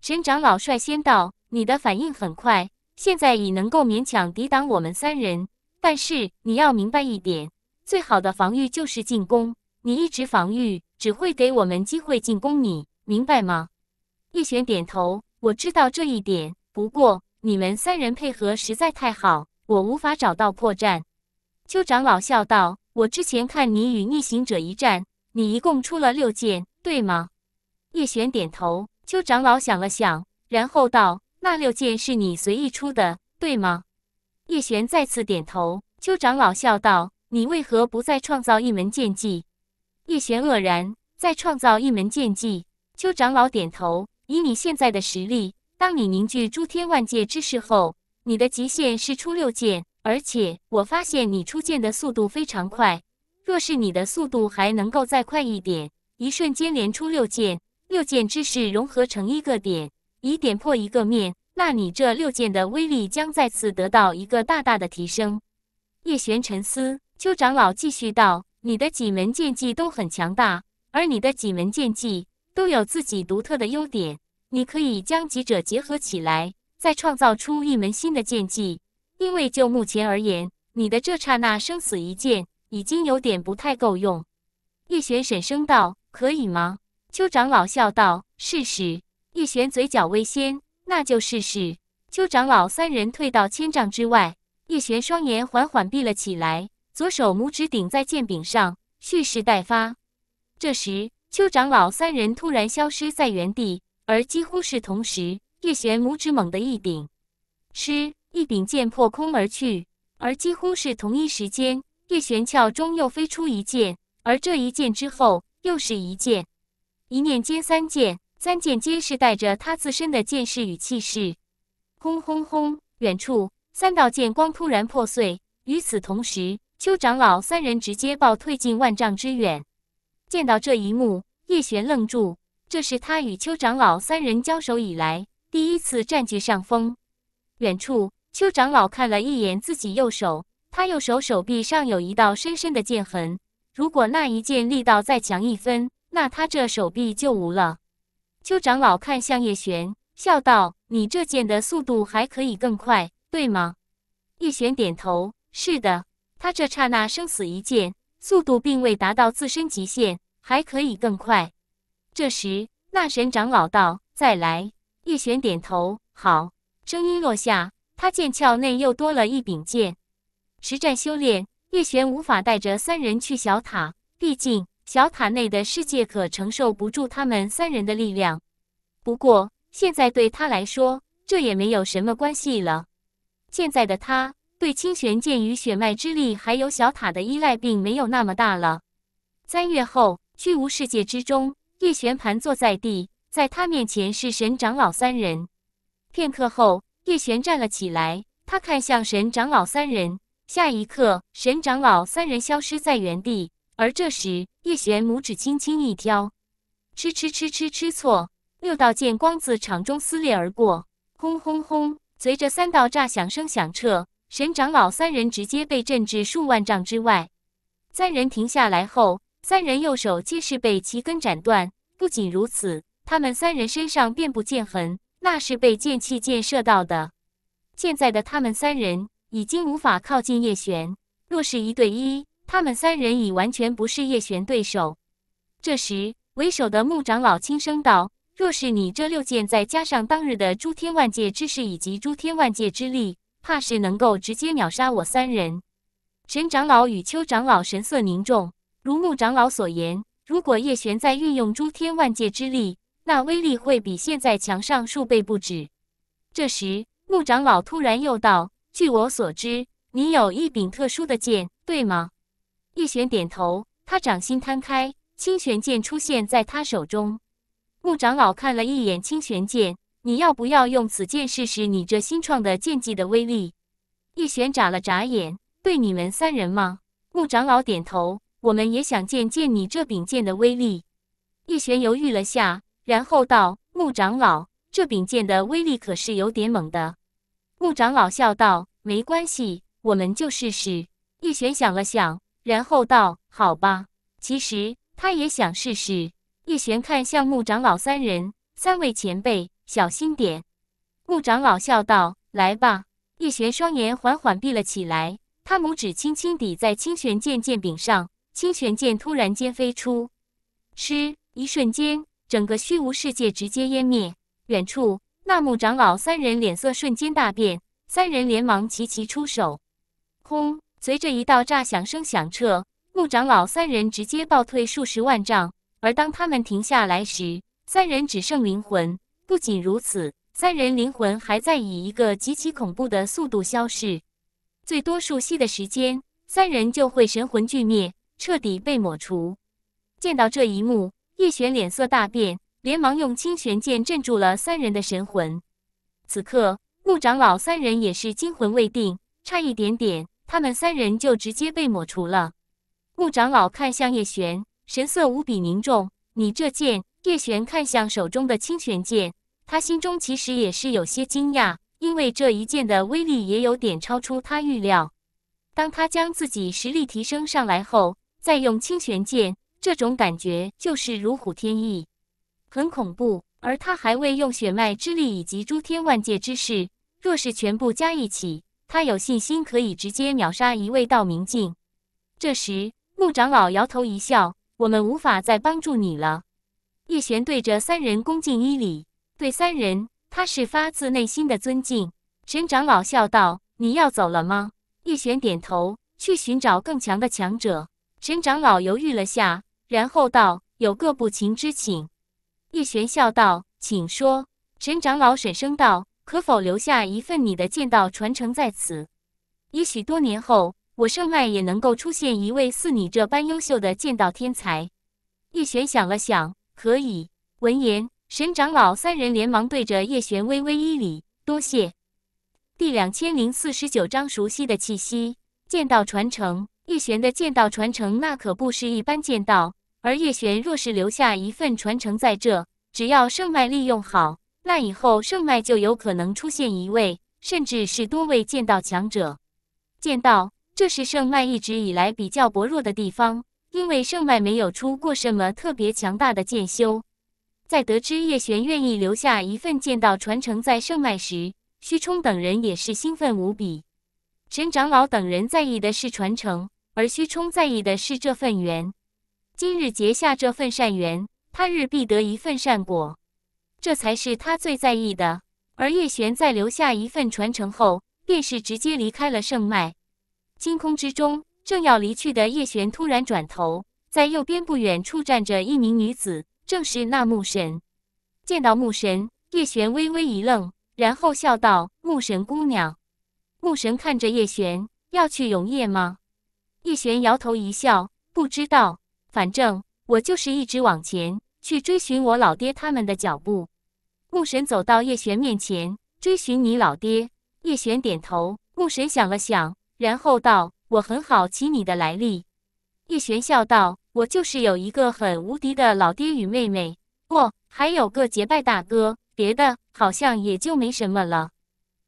沈长老率先道：“你的反应很快。”现在已能够勉强抵挡我们三人，但是你要明白一点，最好的防御就是进攻。你一直防御，只会给我们机会进攻。你明白吗？叶璇点头，我知道这一点。不过你们三人配合实在太好，我无法找到破绽。邱长老笑道：“我之前看你与逆行者一战，你一共出了六剑，对吗？”叶璇点头。邱长老想了想，然后道。那六剑是你随意出的，对吗？叶璇再次点头。邱长老笑道：“你为何不再创造一门剑技？”叶璇愕然：“再创造一门剑技？”邱长老点头：“以你现在的实力，当你凝聚诸天万界之势后，你的极限是出六剑。而且我发现你出剑的速度非常快。若是你的速度还能够再快一点，一瞬间连出六剑，六剑之势融合成一个点。”以点破一个面，那你这六剑的威力将再次得到一个大大的提升。叶璇沉思，邱长老继续道：“你的几门剑技都很强大，而你的几门剑技都有自己独特的优点，你可以将几者结合起来，再创造出一门新的剑技。因为就目前而言，你的这刹那生死一剑已经有点不太够用。”叶璇沈声道：“可以吗？”邱长老笑道：“试试。”叶璇嘴角微掀，那就试试。邱长老三人退到千丈之外，叶璇双眼缓缓闭了起来，左手拇指顶在剑柄上，蓄势待发。这时，邱长老三人突然消失在原地，而几乎是同时，叶璇拇指猛地一顶，嗤，一柄剑破空而去。而几乎是同一时间，叶璇鞘中又飞出一剑，而这一剑之后又是一剑，一念间三剑。三剑皆是带着他自身的剑势与气势，轰轰轰！远处三道剑光突然破碎。与此同时，邱长老三人直接暴退近万丈之远。见到这一幕，叶璇愣住。这是他与邱长老三人交手以来第一次占据上风。远处，邱长老看了一眼自己右手，他右手手臂上有一道深深的剑痕。如果那一剑力道再强一分，那他这手臂就无了。邱长老看向叶璇，笑道：“你这剑的速度还可以更快，对吗？”叶璇点头：“是的，他这刹那生死一剑，速度并未达到自身极限，还可以更快。”这时，那神长老道：“再来。”叶璇点头：“好。”声音落下，他剑鞘内又多了一柄剑。实战修炼，叶璇无法带着三人去小塔，毕竟。小塔内的世界可承受不住他们三人的力量，不过现在对他来说这也没有什么关系了。现在的他对清玄剑与血脉之力还有小塔的依赖并没有那么大了。三月后，虚无世界之中，叶璇盘坐在地，在他面前是神长老三人。片刻后，叶璇站了起来，他看向神长老三人，下一刻，神长老三人消失在原地，而这时。叶璇拇指轻轻一挑，吃吃吃吃吃错，六道剑光自场中撕裂而过，轰轰轰！随着三道炸响声响彻，神长老三人直接被震至数万丈之外。三人停下来后，三人右手皆是被齐根斩断。不仅如此，他们三人身上遍布剑痕，那是被剑气箭射到的。现在的他们三人已经无法靠近叶璇，若是一对一。他们三人已完全不是叶璇对手。这时，为首的木长老轻声道：“若是你这六剑再加上当日的诸天万界之势以及诸天万界之力，怕是能够直接秒杀我三人。”陈长老与邱长老神色凝重，如木长老所言，如果叶璇再运用诸天万界之力，那威力会比现在强上数倍不止。这时，木长老突然又道：“据我所知，你有一柄特殊的剑，对吗？”叶璇点头，他掌心摊开，清玄剑出现在他手中。木长老看了一眼清玄剑，你要不要用此剑试试你这新创的剑技的威力？叶璇眨了眨眼，对你们三人吗？木长老点头，我们也想见见你这柄剑的威力。叶璇犹豫了下，然后道：“木长老，这柄剑的威力可是有点猛的。”木长老笑道：“没关系，我们就试试。”叶璇想了想。然后道：“好吧，其实他也想试试。”叶璇看向木长老三人，三位前辈，小心点。木长老笑道：“来吧。”叶璇双眼缓缓闭了起来，他拇指轻轻抵在清玄剑剑柄上，清玄剑突然间飞出，嗤！一瞬间，整个虚无世界直接湮灭。远处那木长老三人脸色瞬间大变，三人连忙齐齐出手，轰！随着一道炸响声响彻，木长老三人直接暴退数十万丈。而当他们停下来时，三人只剩灵魂。不仅如此，三人灵魂还在以一个极其恐怖的速度消逝，最多数息的时间，三人就会神魂俱灭，彻底被抹除。见到这一幕，叶璇脸色大变，连忙用清玄剑镇住了三人的神魂。此刻，木长老三人也是惊魂未定，差一点点。他们三人就直接被抹除了。木长老看向叶璇，神色无比凝重。你这剑？叶璇看向手中的青玄剑，他心中其实也是有些惊讶，因为这一剑的威力也有点超出他预料。当他将自己实力提升上来后，再用青玄剑，这种感觉就是如虎添翼，很恐怖。而他还未用血脉之力以及诸天万界之势，若是全部加一起。他有信心可以直接秒杀一位道明镜。这时，木长老摇头一笑：“我们无法再帮助你了。”叶璇对着三人恭敬一礼，对三人，他是发自内心的尊敬。陈长老笑道：“你要走了吗？”叶璇点头，去寻找更强的强者。陈长老犹豫了下，然后道：“有个不情之请。”叶璇笑道：“请说。”陈长老沈声道。可否留下一份你的剑道传承在此？也许多年后，我圣脉也能够出现一位似你这般优秀的剑道天才。叶璇想了想，可以。闻言，沈长老三人连忙对着叶璇微微一礼，多谢。第两千零四十九章：熟悉的气息，剑道传承。叶璇的剑道传承那可不是一般剑道，而叶璇若是留下一份传承在这，只要圣脉利用好。那以后，圣脉就有可能出现一位，甚至是多位剑道强者。剑道，这是圣脉一直以来比较薄弱的地方，因为圣脉没有出过什么特别强大的剑修。在得知叶璇愿意留下一份剑道传承在圣脉时，虚冲等人也是兴奋无比。陈长老等人在意的是传承，而虚冲在意的是这份缘。今日结下这份善缘，他日必得一份善果。这才是他最在意的。而叶璇在留下一份传承后，便是直接离开了圣脉惊空之中。正要离去的叶璇突然转头，在右边不远处站着一名女子，正是那木神。见到木神，叶璇微微一愣，然后笑道：“木神姑娘。”木神看着叶璇，要去永夜吗？叶璇摇头一笑，不知道。反正我就是一直往前去追寻我老爹他们的脚步。牧神走到叶璇面前，追寻你老爹。叶璇点头。牧神想了想，然后道：“我很好奇你的来历。”叶璇笑道：“我就是有一个很无敌的老爹与妹妹，不，还有个结拜大哥，别的好像也就没什么了。”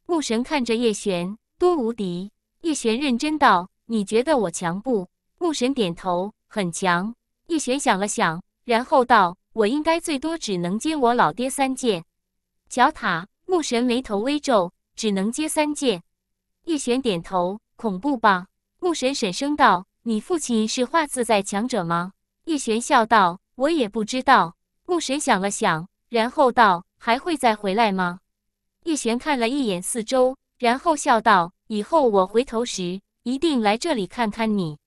牧神看着叶璇，多无敌。叶璇认真道：“你觉得我强不？”牧神点头，很强。叶璇想了想，然后道：“我应该最多只能接我老爹三剑。”小塔木神眉头微皱，只能接三剑。叶璇点头，恐怖吧？木神沈声道：“你父亲是化自在强者吗？”叶璇笑道：“我也不知道。”木神想了想，然后道：“还会再回来吗？”叶璇看了一眼四周，然后笑道：“以后我回头时，一定来这里看看你。”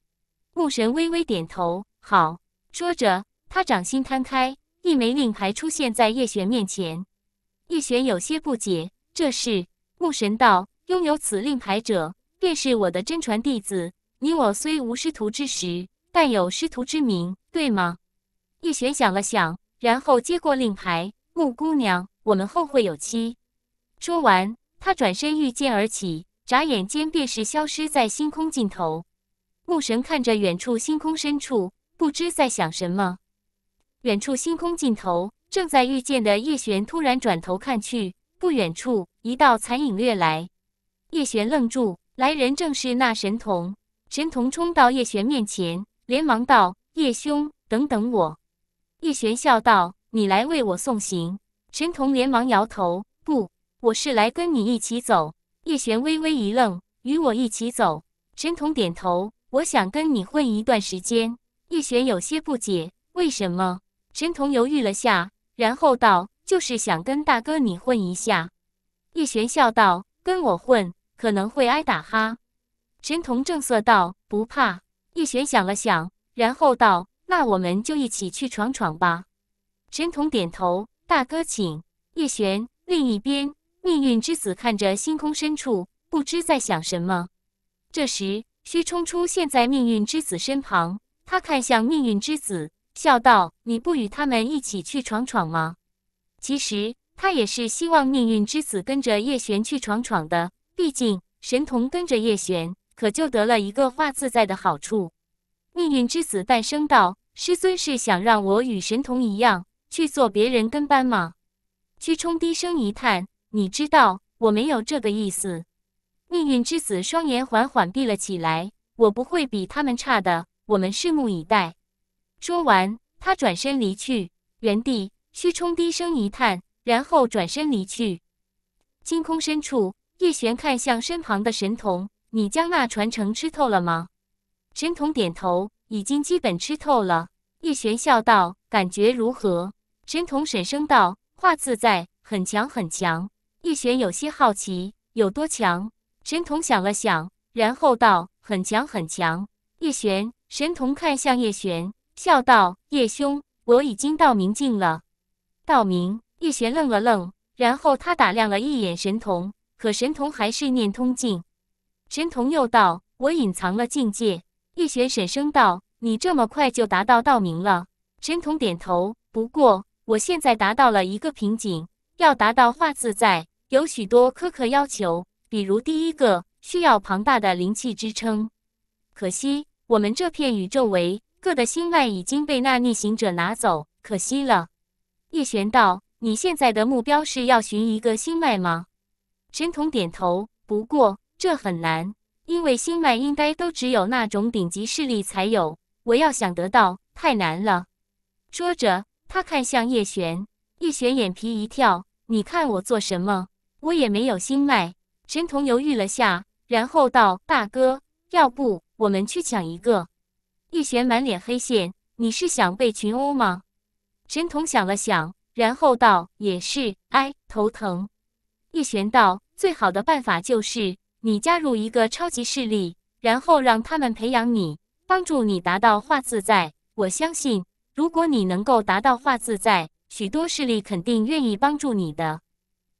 木神微微点头，好。说着，他掌心摊开，一枚令牌出现在叶璇面前。叶璇有些不解，这是木神道拥有此令牌者，便是我的真传弟子。你我虽无师徒之实，但有师徒之名，对吗？叶璇想了想，然后接过令牌。木姑娘，我们后会有期。说完，他转身御剑而起，眨眼间便是消失在星空尽头。木神看着远处星空深处，不知在想什么。远处星空尽头。正在御剑的叶璇突然转头看去，不远处一道残影掠来，叶璇愣住，来人正是那神童。神童冲到叶璇面前，连忙道：“叶兄，等等我。”叶璇笑道：“你来为我送行。”神童连忙摇头：“不，我是来跟你一起走。”叶璇微微一愣：“与我一起走？”神童点头：“我想跟你混一段时间。”叶璇有些不解：“为什么？”神童犹豫了下。然后道：“就是想跟大哥你混一下。”叶璇笑道：“跟我混可能会挨打哈。”神童正色道：“不怕。”叶璇想了想，然后道：“那我们就一起去闯闯吧。”神童点头：“大哥请。”叶璇另一边，命运之子看着星空深处，不知在想什么。这时，虚冲出现在命运之子身旁，他看向命运之子。笑道：“你不与他们一起去闯闯吗？”其实他也是希望命运之子跟着叶璇去闯闯的。毕竟神童跟着叶璇，可就得了一个画自在的好处。命运之子诞生道：“师尊是想让我与神童一样去做别人跟班吗？”屈冲低声一叹：“你知道我没有这个意思。”命运之子双眼缓缓闭了起来：“我不会比他们差的，我们拭目以待。”说完，他转身离去。原地，虚冲低声一叹，然后转身离去。星空深处，叶璇看向身旁的神童：“你将那传承吃透了吗？”神童点头：“已经基本吃透了。”叶璇笑道：“感觉如何？”神童沈声道：“画自在，很强，很强。”叶璇有些好奇：“有多强？”神童想了想，然后道：“很强，很强。”叶璇，神童看向叶璇。笑道：“叶兄，我已经到明境了。”道明叶璇愣了愣，然后他打量了一眼神童，可神童还是念通境。神童又道：“我隐藏了境界。”叶璇沈声道：“你这么快就达到道明了？”神童点头。不过，我现在达到了一个瓶颈，要达到化自在，有许多苛刻要求，比如第一个，需要庞大的灵气支撑。可惜，我们这片宇宙为。各的心脉已经被那逆行者拿走，可惜了。叶璇道：“你现在的目标是要寻一个心脉吗？”神童点头。不过这很难，因为心脉应该都只有那种顶级势力才有。我要想得到，太难了。说着，他看向叶璇。叶璇眼皮一跳：“你看我做什么？我也没有心脉。”神童犹豫了下，然后道：“大哥，要不我们去抢一个？”叶璇满脸黑线，你是想被群殴吗？神童想了想，然后道：“也是，哎，头疼。”叶璇道：“最好的办法就是你加入一个超级势力，然后让他们培养你，帮助你达到化自在。我相信，如果你能够达到化自在，许多势力肯定愿意帮助你的。”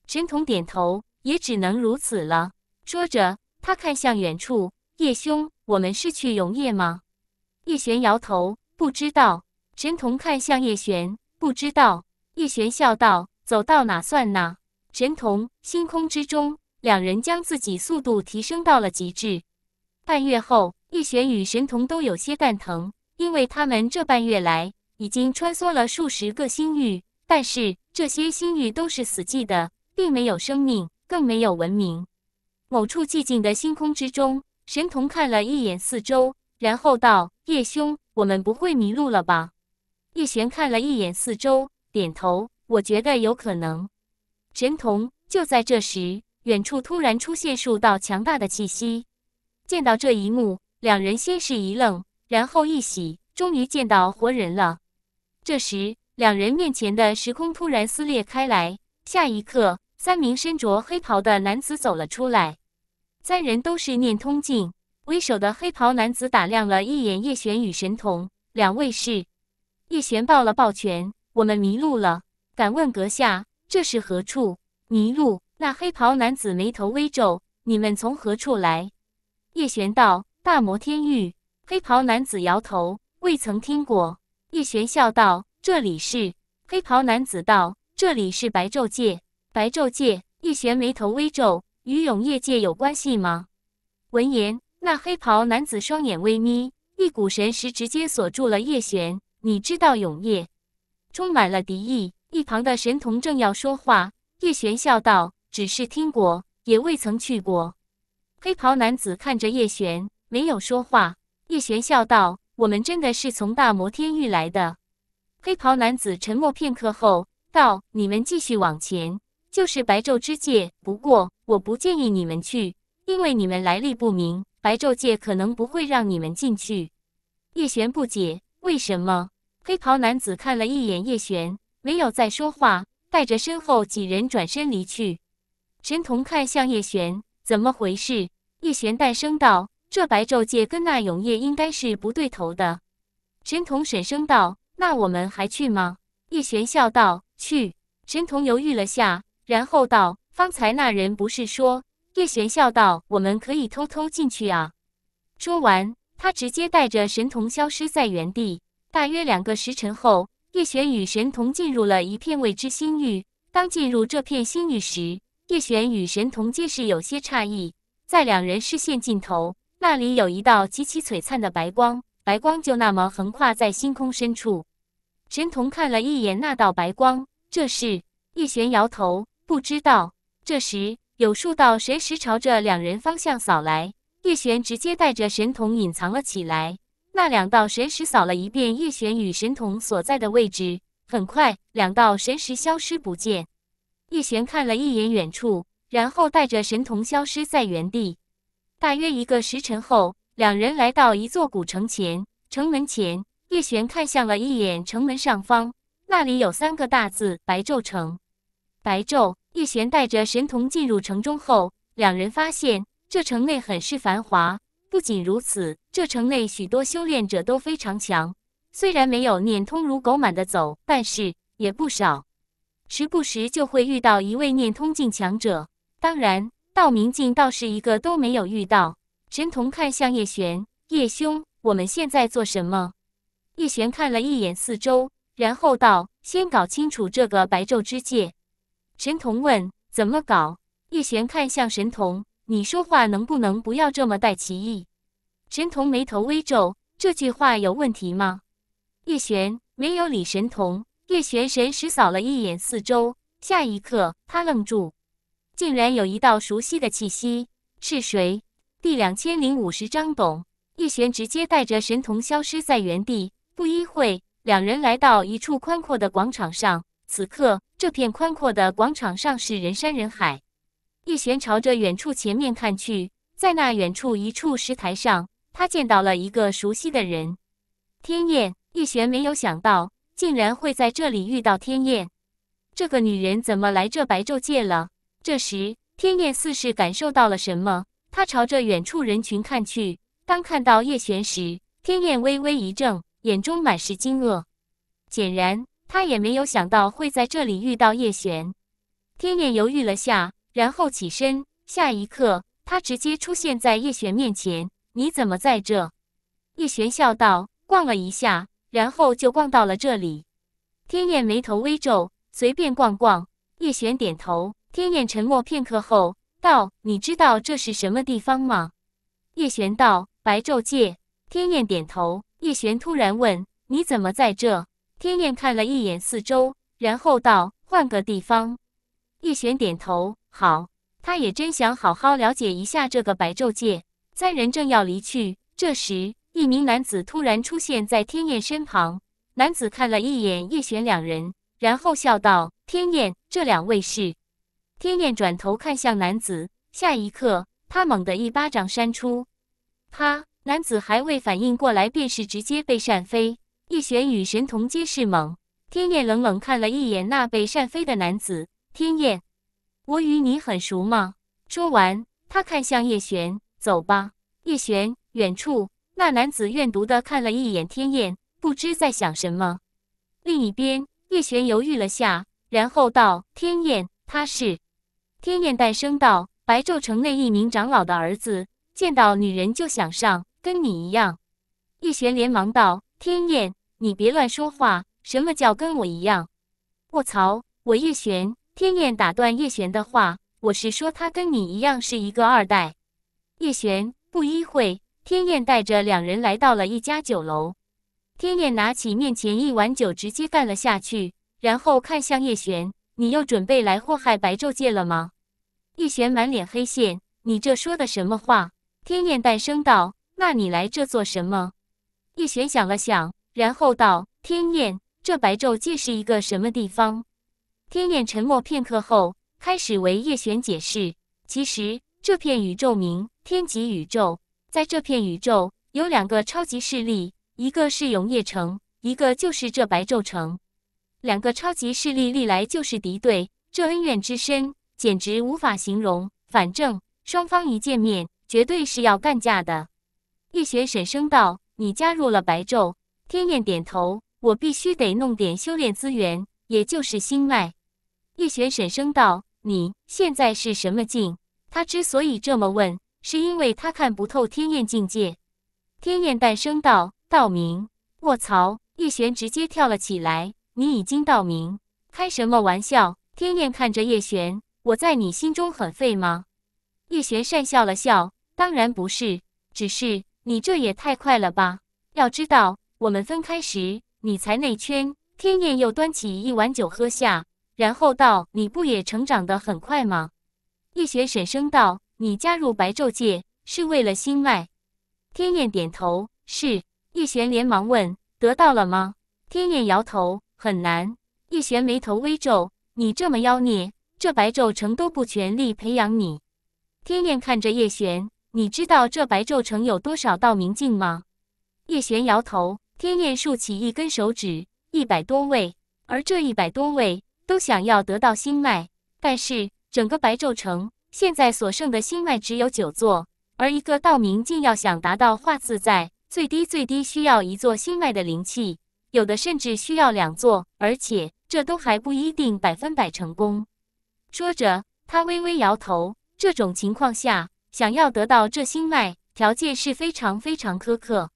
神童点头，也只能如此了。说着，他看向远处：“叶兄，我们是去永夜吗？”叶璇摇头，不知道。神童看向叶璇，不知道。叶璇笑道：“走到哪算哪。”神童，星空之中，两人将自己速度提升到了极致。半月后，叶璇与神童都有些蛋疼，因为他们这半月来已经穿梭了数十个星域，但是这些星域都是死寂的，并没有生命，更没有文明。某处寂静的星空之中，神童看了一眼四周。然后道：“叶兄，我们不会迷路了吧？”叶璇看了一眼四周，点头：“我觉得有可能。”神童。就在这时，远处突然出现数道强大的气息。见到这一幕，两人先是一愣，然后一喜，终于见到活人了。这时，两人面前的时空突然撕裂开来，下一刻，三名身着黑袍的男子走了出来。三人都是念通镜。为首的黑袍男子打量了一眼叶璇与神童两位是，叶璇抱了抱拳，我们迷路了，敢问阁下这是何处？迷路？那黑袍男子眉头微皱，你们从何处来？叶璇道：大魔天域。黑袍男子摇头，未曾听过。叶璇笑道：这里是。黑袍男子道：这里是白昼界。白昼界。叶璇眉头微皱，与永夜界有关系吗？闻言。那黑袍男子双眼微眯，一股神识直接锁住了叶璇。你知道永夜，充满了敌意。一旁的神童正要说话，叶璇笑道：“只是听过，也未曾去过。”黑袍男子看着叶璇，没有说话。叶璇笑道：“我们真的是从大魔天域来的。”黑袍男子沉默片刻后道：“你们继续往前，就是白昼之界。不过，我不建议你们去，因为你们来历不明。”白昼界可能不会让你们进去。叶璇不解，为什么？黑袍男子看了一眼叶璇，没有再说话，带着身后几人转身离去。神童看向叶璇，怎么回事？叶璇淡声道：“这白昼界跟那永夜应该是不对头的。”神童沈声道：“那我们还去吗？”叶璇笑道：“去。”神童犹豫了下，然后道：“方才那人不是说……”叶璇笑道：“我们可以偷偷进去啊！”说完，他直接带着神童消失在原地。大约两个时辰后，叶璇与神童进入了一片未知星域。当进入这片星域时，叶璇与神童皆是有些诧异。在两人视线尽头，那里有一道极其璀璨的白光，白光就那么横跨在星空深处。神童看了一眼那道白光，这是？叶璇摇头，不知道。这时。有数道神石朝着两人方向扫来，叶璇直接带着神童隐藏了起来。那两道神石扫了一遍叶璇与神童所在的位置，很快两道神石消失不见。叶璇看了一眼远处，然后带着神童消失在原地。大约一个时辰后，两人来到一座古城前，城门前，叶璇看向了一眼城门上方，那里有三个大字：白昼城。白昼。叶璇带着神童进入城中后，两人发现这城内很是繁华。不仅如此，这城内许多修炼者都非常强。虽然没有念通如狗满的走，但是也不少。时不时就会遇到一位念通境强者。当然，道明境倒是一个都没有遇到。神童看向叶璇：“叶兄，我们现在做什么？”叶璇看了一眼四周，然后道：“先搞清楚这个白昼之界。”神童问：“怎么搞？”叶璇看向神童：“你说话能不能不要这么带歧义？”神童眉头微皱：“这句话有问题吗？”叶璇：“没有。”理神童。叶璇神识扫了一眼四周，下一刻他愣住，竟然有一道熟悉的气息。是谁？第两千零五十章懂。叶璇直接带着神童消失在原地。不一会，两人来到一处宽阔的广场上。此刻。这片宽阔的广场上是人山人海，叶璇朝着远处前面看去，在那远处一处石台上，他见到了一个熟悉的人——天燕。叶璇没有想到，竟然会在这里遇到天燕。这个女人怎么来这白昼界了？这时，天燕似是感受到了什么，她朝着远处人群看去，当看到叶璇时，天燕微微一怔，眼中满是惊愕，显然。他也没有想到会在这里遇到叶璇。天燕犹豫了下，然后起身。下一刻，他直接出现在叶璇面前。“你怎么在这？”叶璇笑道，“逛了一下，然后就逛到了这里。”天燕眉头微皱，“随便逛逛。”叶璇点头。天燕沉默片刻后道：“你知道这是什么地方吗？”叶璇道：“白昼界。”天燕点头。叶璇突然问：“你怎么在这？”天燕看了一眼四周，然后道：“换个地方。”叶璇点头：“好。”他也真想好好了解一下这个白昼界。三人正要离去，这时一名男子突然出现在天燕身旁。男子看了一眼叶璇两人，然后笑道：“天燕，这两位是？”天燕转头看向男子，下一刻，他猛地一巴掌扇出，啪！男子还未反应过来，便是直接被扇飞。叶璇与神童皆是猛，天燕冷冷看了一眼那被扇飞的男子。天燕，我与你很熟吗？说完，他看向叶璇，走吧。叶璇，远处那男子怨毒的看了一眼天燕，不知在想什么。另一边，叶璇犹豫了下，然后道：“天燕，他是。”天燕淡声道：“白昼城内一名长老的儿子，见到女人就想上，跟你一样。”叶璇连忙道：“天燕，你别乱说话！什么叫跟我一样？卧槽！我叶璇，天燕打断叶璇的话。我是说他跟你一样是一个二代。叶璇不一会，天燕带着两人来到了一家酒楼。天燕拿起面前一碗酒，直接干了下去，然后看向叶璇：“你又准备来祸害白昼界了吗？”叶璇满脸黑线：“你这说的什么话？”天燕淡声道：“那你来这做什么？”叶璇想了想。然后道：“天燕，这白昼界是一个什么地方？”天燕沉默片刻后，开始为叶璇解释：“其实这片宇宙名天极宇宙，在这片宇宙有两个超级势力，一个是永夜城，一个就是这白昼城。两个超级势力历来就是敌对，这恩怨之深简直无法形容。反正双方一见面，绝对是要干架的。”叶璇沈声道：“你加入了白昼。”天燕点头，我必须得弄点修炼资源，也就是心脉。叶璇沈声道：“你现在是什么境？”他之所以这么问，是因为他看不透天燕境界。天燕淡声道：“道明。”卧槽！叶璇直接跳了起来。“你已经道明？开什么玩笑！”天燕看着叶璇，“我在你心中很废吗？”叶璇讪笑了笑，“当然不是，只是你这也太快了吧？要知道。”我们分开时，你才内圈。天燕又端起一碗酒喝下，然后道：“你不也成长得很快吗？”叶璇沈声道：“你加入白昼界是为了心脉。”天燕点头：“是。”叶璇连忙问：“得到了吗？”天燕摇头：“很难。”叶璇眉头微皱：“你这么妖孽，这白昼城都不全力培养你。”天燕看着叶璇：“你知道这白昼城有多少道明镜吗？”叶璇摇头。天燕竖起一根手指，一百多位，而这一百多位都想要得到心脉，但是整个白昼城现在所剩的心脉只有九座，而一个道明竟要想达到化自在，最低最低需要一座心脉的灵气，有的甚至需要两座，而且这都还不一定百分百成功。说着，他微微摇头，这种情况下，想要得到这心脉，条件是非常非常苛刻。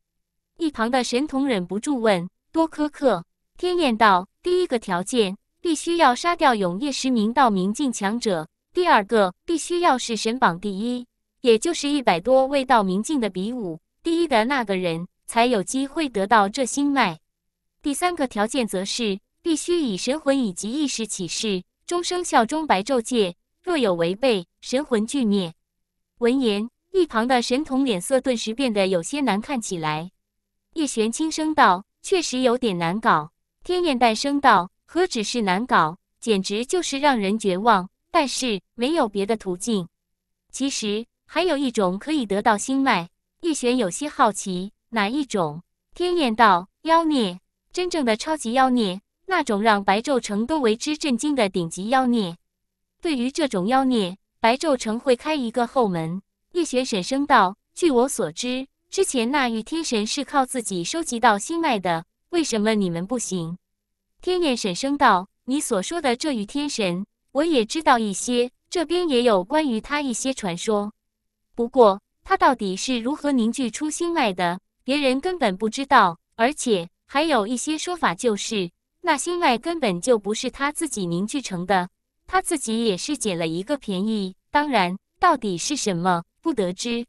一旁的神童忍不住问：“多苛刻？”天焰道：“第一个条件，必须要杀掉永夜十名道明境强者；第二个，必须要是神榜第一，也就是一百多位道明境的比武第一的那个人，才有机会得到这心脉。第三个条件，则是必须以神魂以及意识起誓，终生效忠白昼界。若有违背，神魂俱灭。”闻言，一旁的神童脸色顿时变得有些难看起来。叶璇轻声道：“确实有点难搞。”天燕淡声道：“何止是难搞，简直就是让人绝望。但是没有别的途径。其实还有一种可以得到心脉。”叶璇有些好奇：“哪一种？”天燕道：“妖孽，真正的超级妖孽，那种让白昼城都为之震惊的顶级妖孽。对于这种妖孽，白昼城会开一个后门。”叶璇沈声道：“据我所知。”之前那玉天神是靠自己收集到心脉的，为什么你们不行？天眼神声道：“你所说的这玉天神，我也知道一些，这边也有关于他一些传说。不过他到底是如何凝聚出心脉的，别人根本不知道。而且还有一些说法，就是那心脉根本就不是他自己凝聚成的，他自己也是捡了一个便宜。当然，到底是什么，不得知。”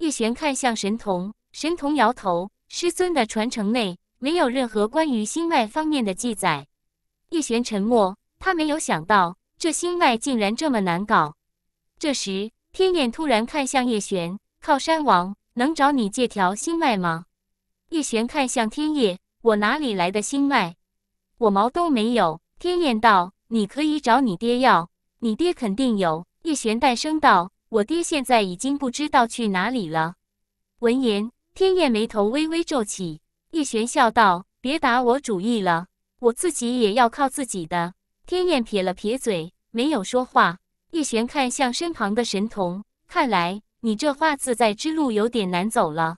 叶璇看向神童，神童摇头。师尊的传承内没有任何关于心脉方面的记载。叶璇沉默，他没有想到这心脉竟然这么难搞。这时，天燕突然看向叶璇：“靠山王能找你借条心脉吗？”叶璇看向天夜：“我哪里来的心脉？我毛都没有。”天燕道：“你可以找你爹要，你爹肯定有。”叶璇淡声道。我爹现在已经不知道去哪里了。闻言，天燕眉头微微皱起。叶璇笑道：“别打我主意了，我自己也要靠自己的。”天燕撇了撇嘴，没有说话。叶璇看向身旁的神童，看来你这画自在之路有点难走了。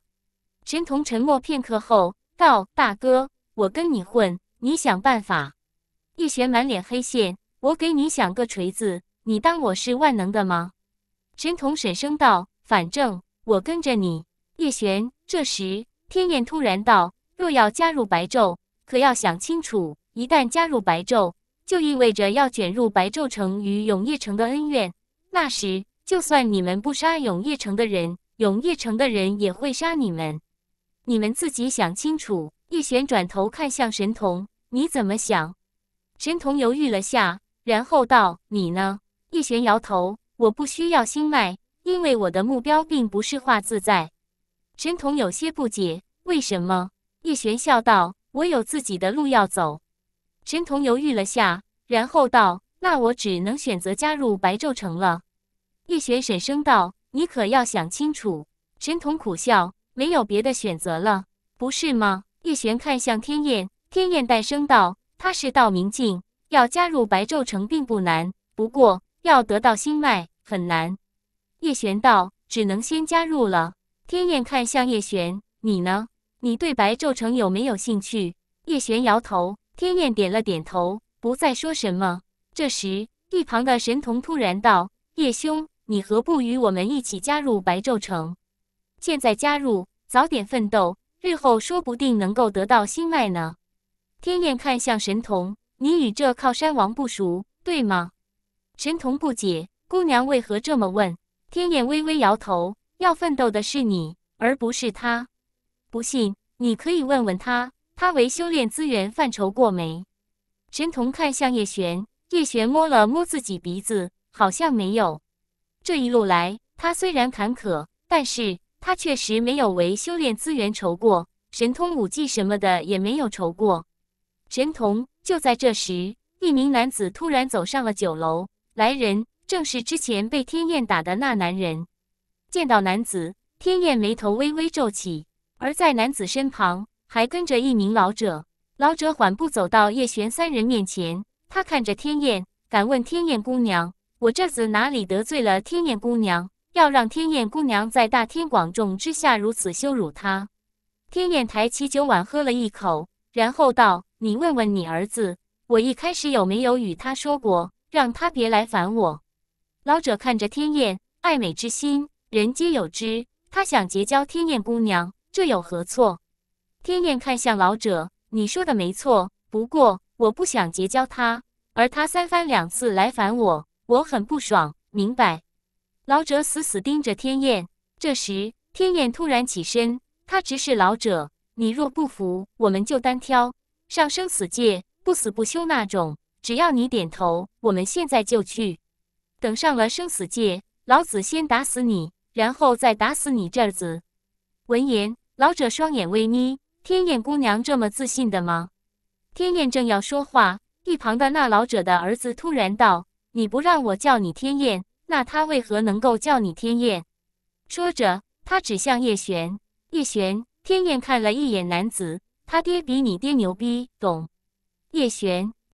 神童沉默片刻后道：“大哥，我跟你混，你想办法。”叶璇满脸黑线：“我给你想个锤子？你当我是万能的吗？”神童沈声道：“反正我跟着你，叶璇。”这时，天燕突然道：“若要加入白昼，可要想清楚。一旦加入白昼，就意味着要卷入白昼城与永夜城的恩怨。那时，就算你们不杀永夜城的人，永夜城的人也会杀你们。你们自己想清楚。”叶璇转头看向神童：“你怎么想？”神童犹豫了下，然后道：“你呢？”叶璇摇头。我不需要心脉，因为我的目标并不是化自在。神童有些不解，为什么？叶璇笑道：“我有自己的路要走。”神童犹豫了下，然后道：“那我只能选择加入白昼城了。”叶璇沈声道：“你可要想清楚。”神童苦笑：“没有别的选择了，不是吗？”叶璇看向天晏，天晏诞生道：“他是道明镜，要加入白昼城并不难，不过要得到心脉。”很难，叶璇道：“只能先加入了。”天燕看向叶璇：“你呢？你对白昼城有没有兴趣？”叶璇摇头。天燕点了点头，不再说什么。这时，一旁的神童突然道：“叶兄，你何不与我们一起加入白昼城？现在加入，早点奋斗，日后说不定能够得到心脉呢。”天燕看向神童：“你与这靠山王不熟，对吗？”神童不解。姑娘为何这么问？天眼微微摇头。要奋斗的是你，而不是他。不信，你可以问问他。他为修炼资源犯愁过没？神童看向叶璇，叶璇摸了摸自己鼻子，好像没有。这一路来，他虽然坎坷，但是他确实没有为修炼资源愁过，神通武技什么的也没有愁过。神童，就在这时，一名男子突然走上了酒楼。来人。正是之前被天燕打的那男人。见到男子，天燕眉头微微皱起。而在男子身旁还跟着一名老者，老者缓步走到叶璇三人面前。他看着天燕，敢问天燕姑娘，我这次哪里得罪了天燕姑娘，要让天燕姑娘在大庭广众之下如此羞辱他？天燕抬起酒碗喝了一口，然后道：“你问问你儿子，我一开始有没有与他说过，让他别来烦我？”老者看着天燕，爱美之心，人皆有之。他想结交天燕姑娘，这有何错？天燕看向老者：“你说的没错，不过我不想结交她，而她三番两次来烦我，我很不爽。”明白？老者死死盯着天燕。这时，天燕突然起身，他直视老者：“你若不服，我们就单挑，上生死界，不死不休那种。只要你点头，我们现在就去。”等上了生死界，老子先打死你，然后再打死你这儿子。闻言，老者双眼微眯。天燕姑娘这么自信的吗？天燕正要说话，一旁的那老者的儿子突然道：“你不让我叫你天燕，那他为何能够叫你天燕？”说着，他指向叶璇。叶璇，天燕看了一眼男子，他爹比你爹牛逼。懂？叶璇。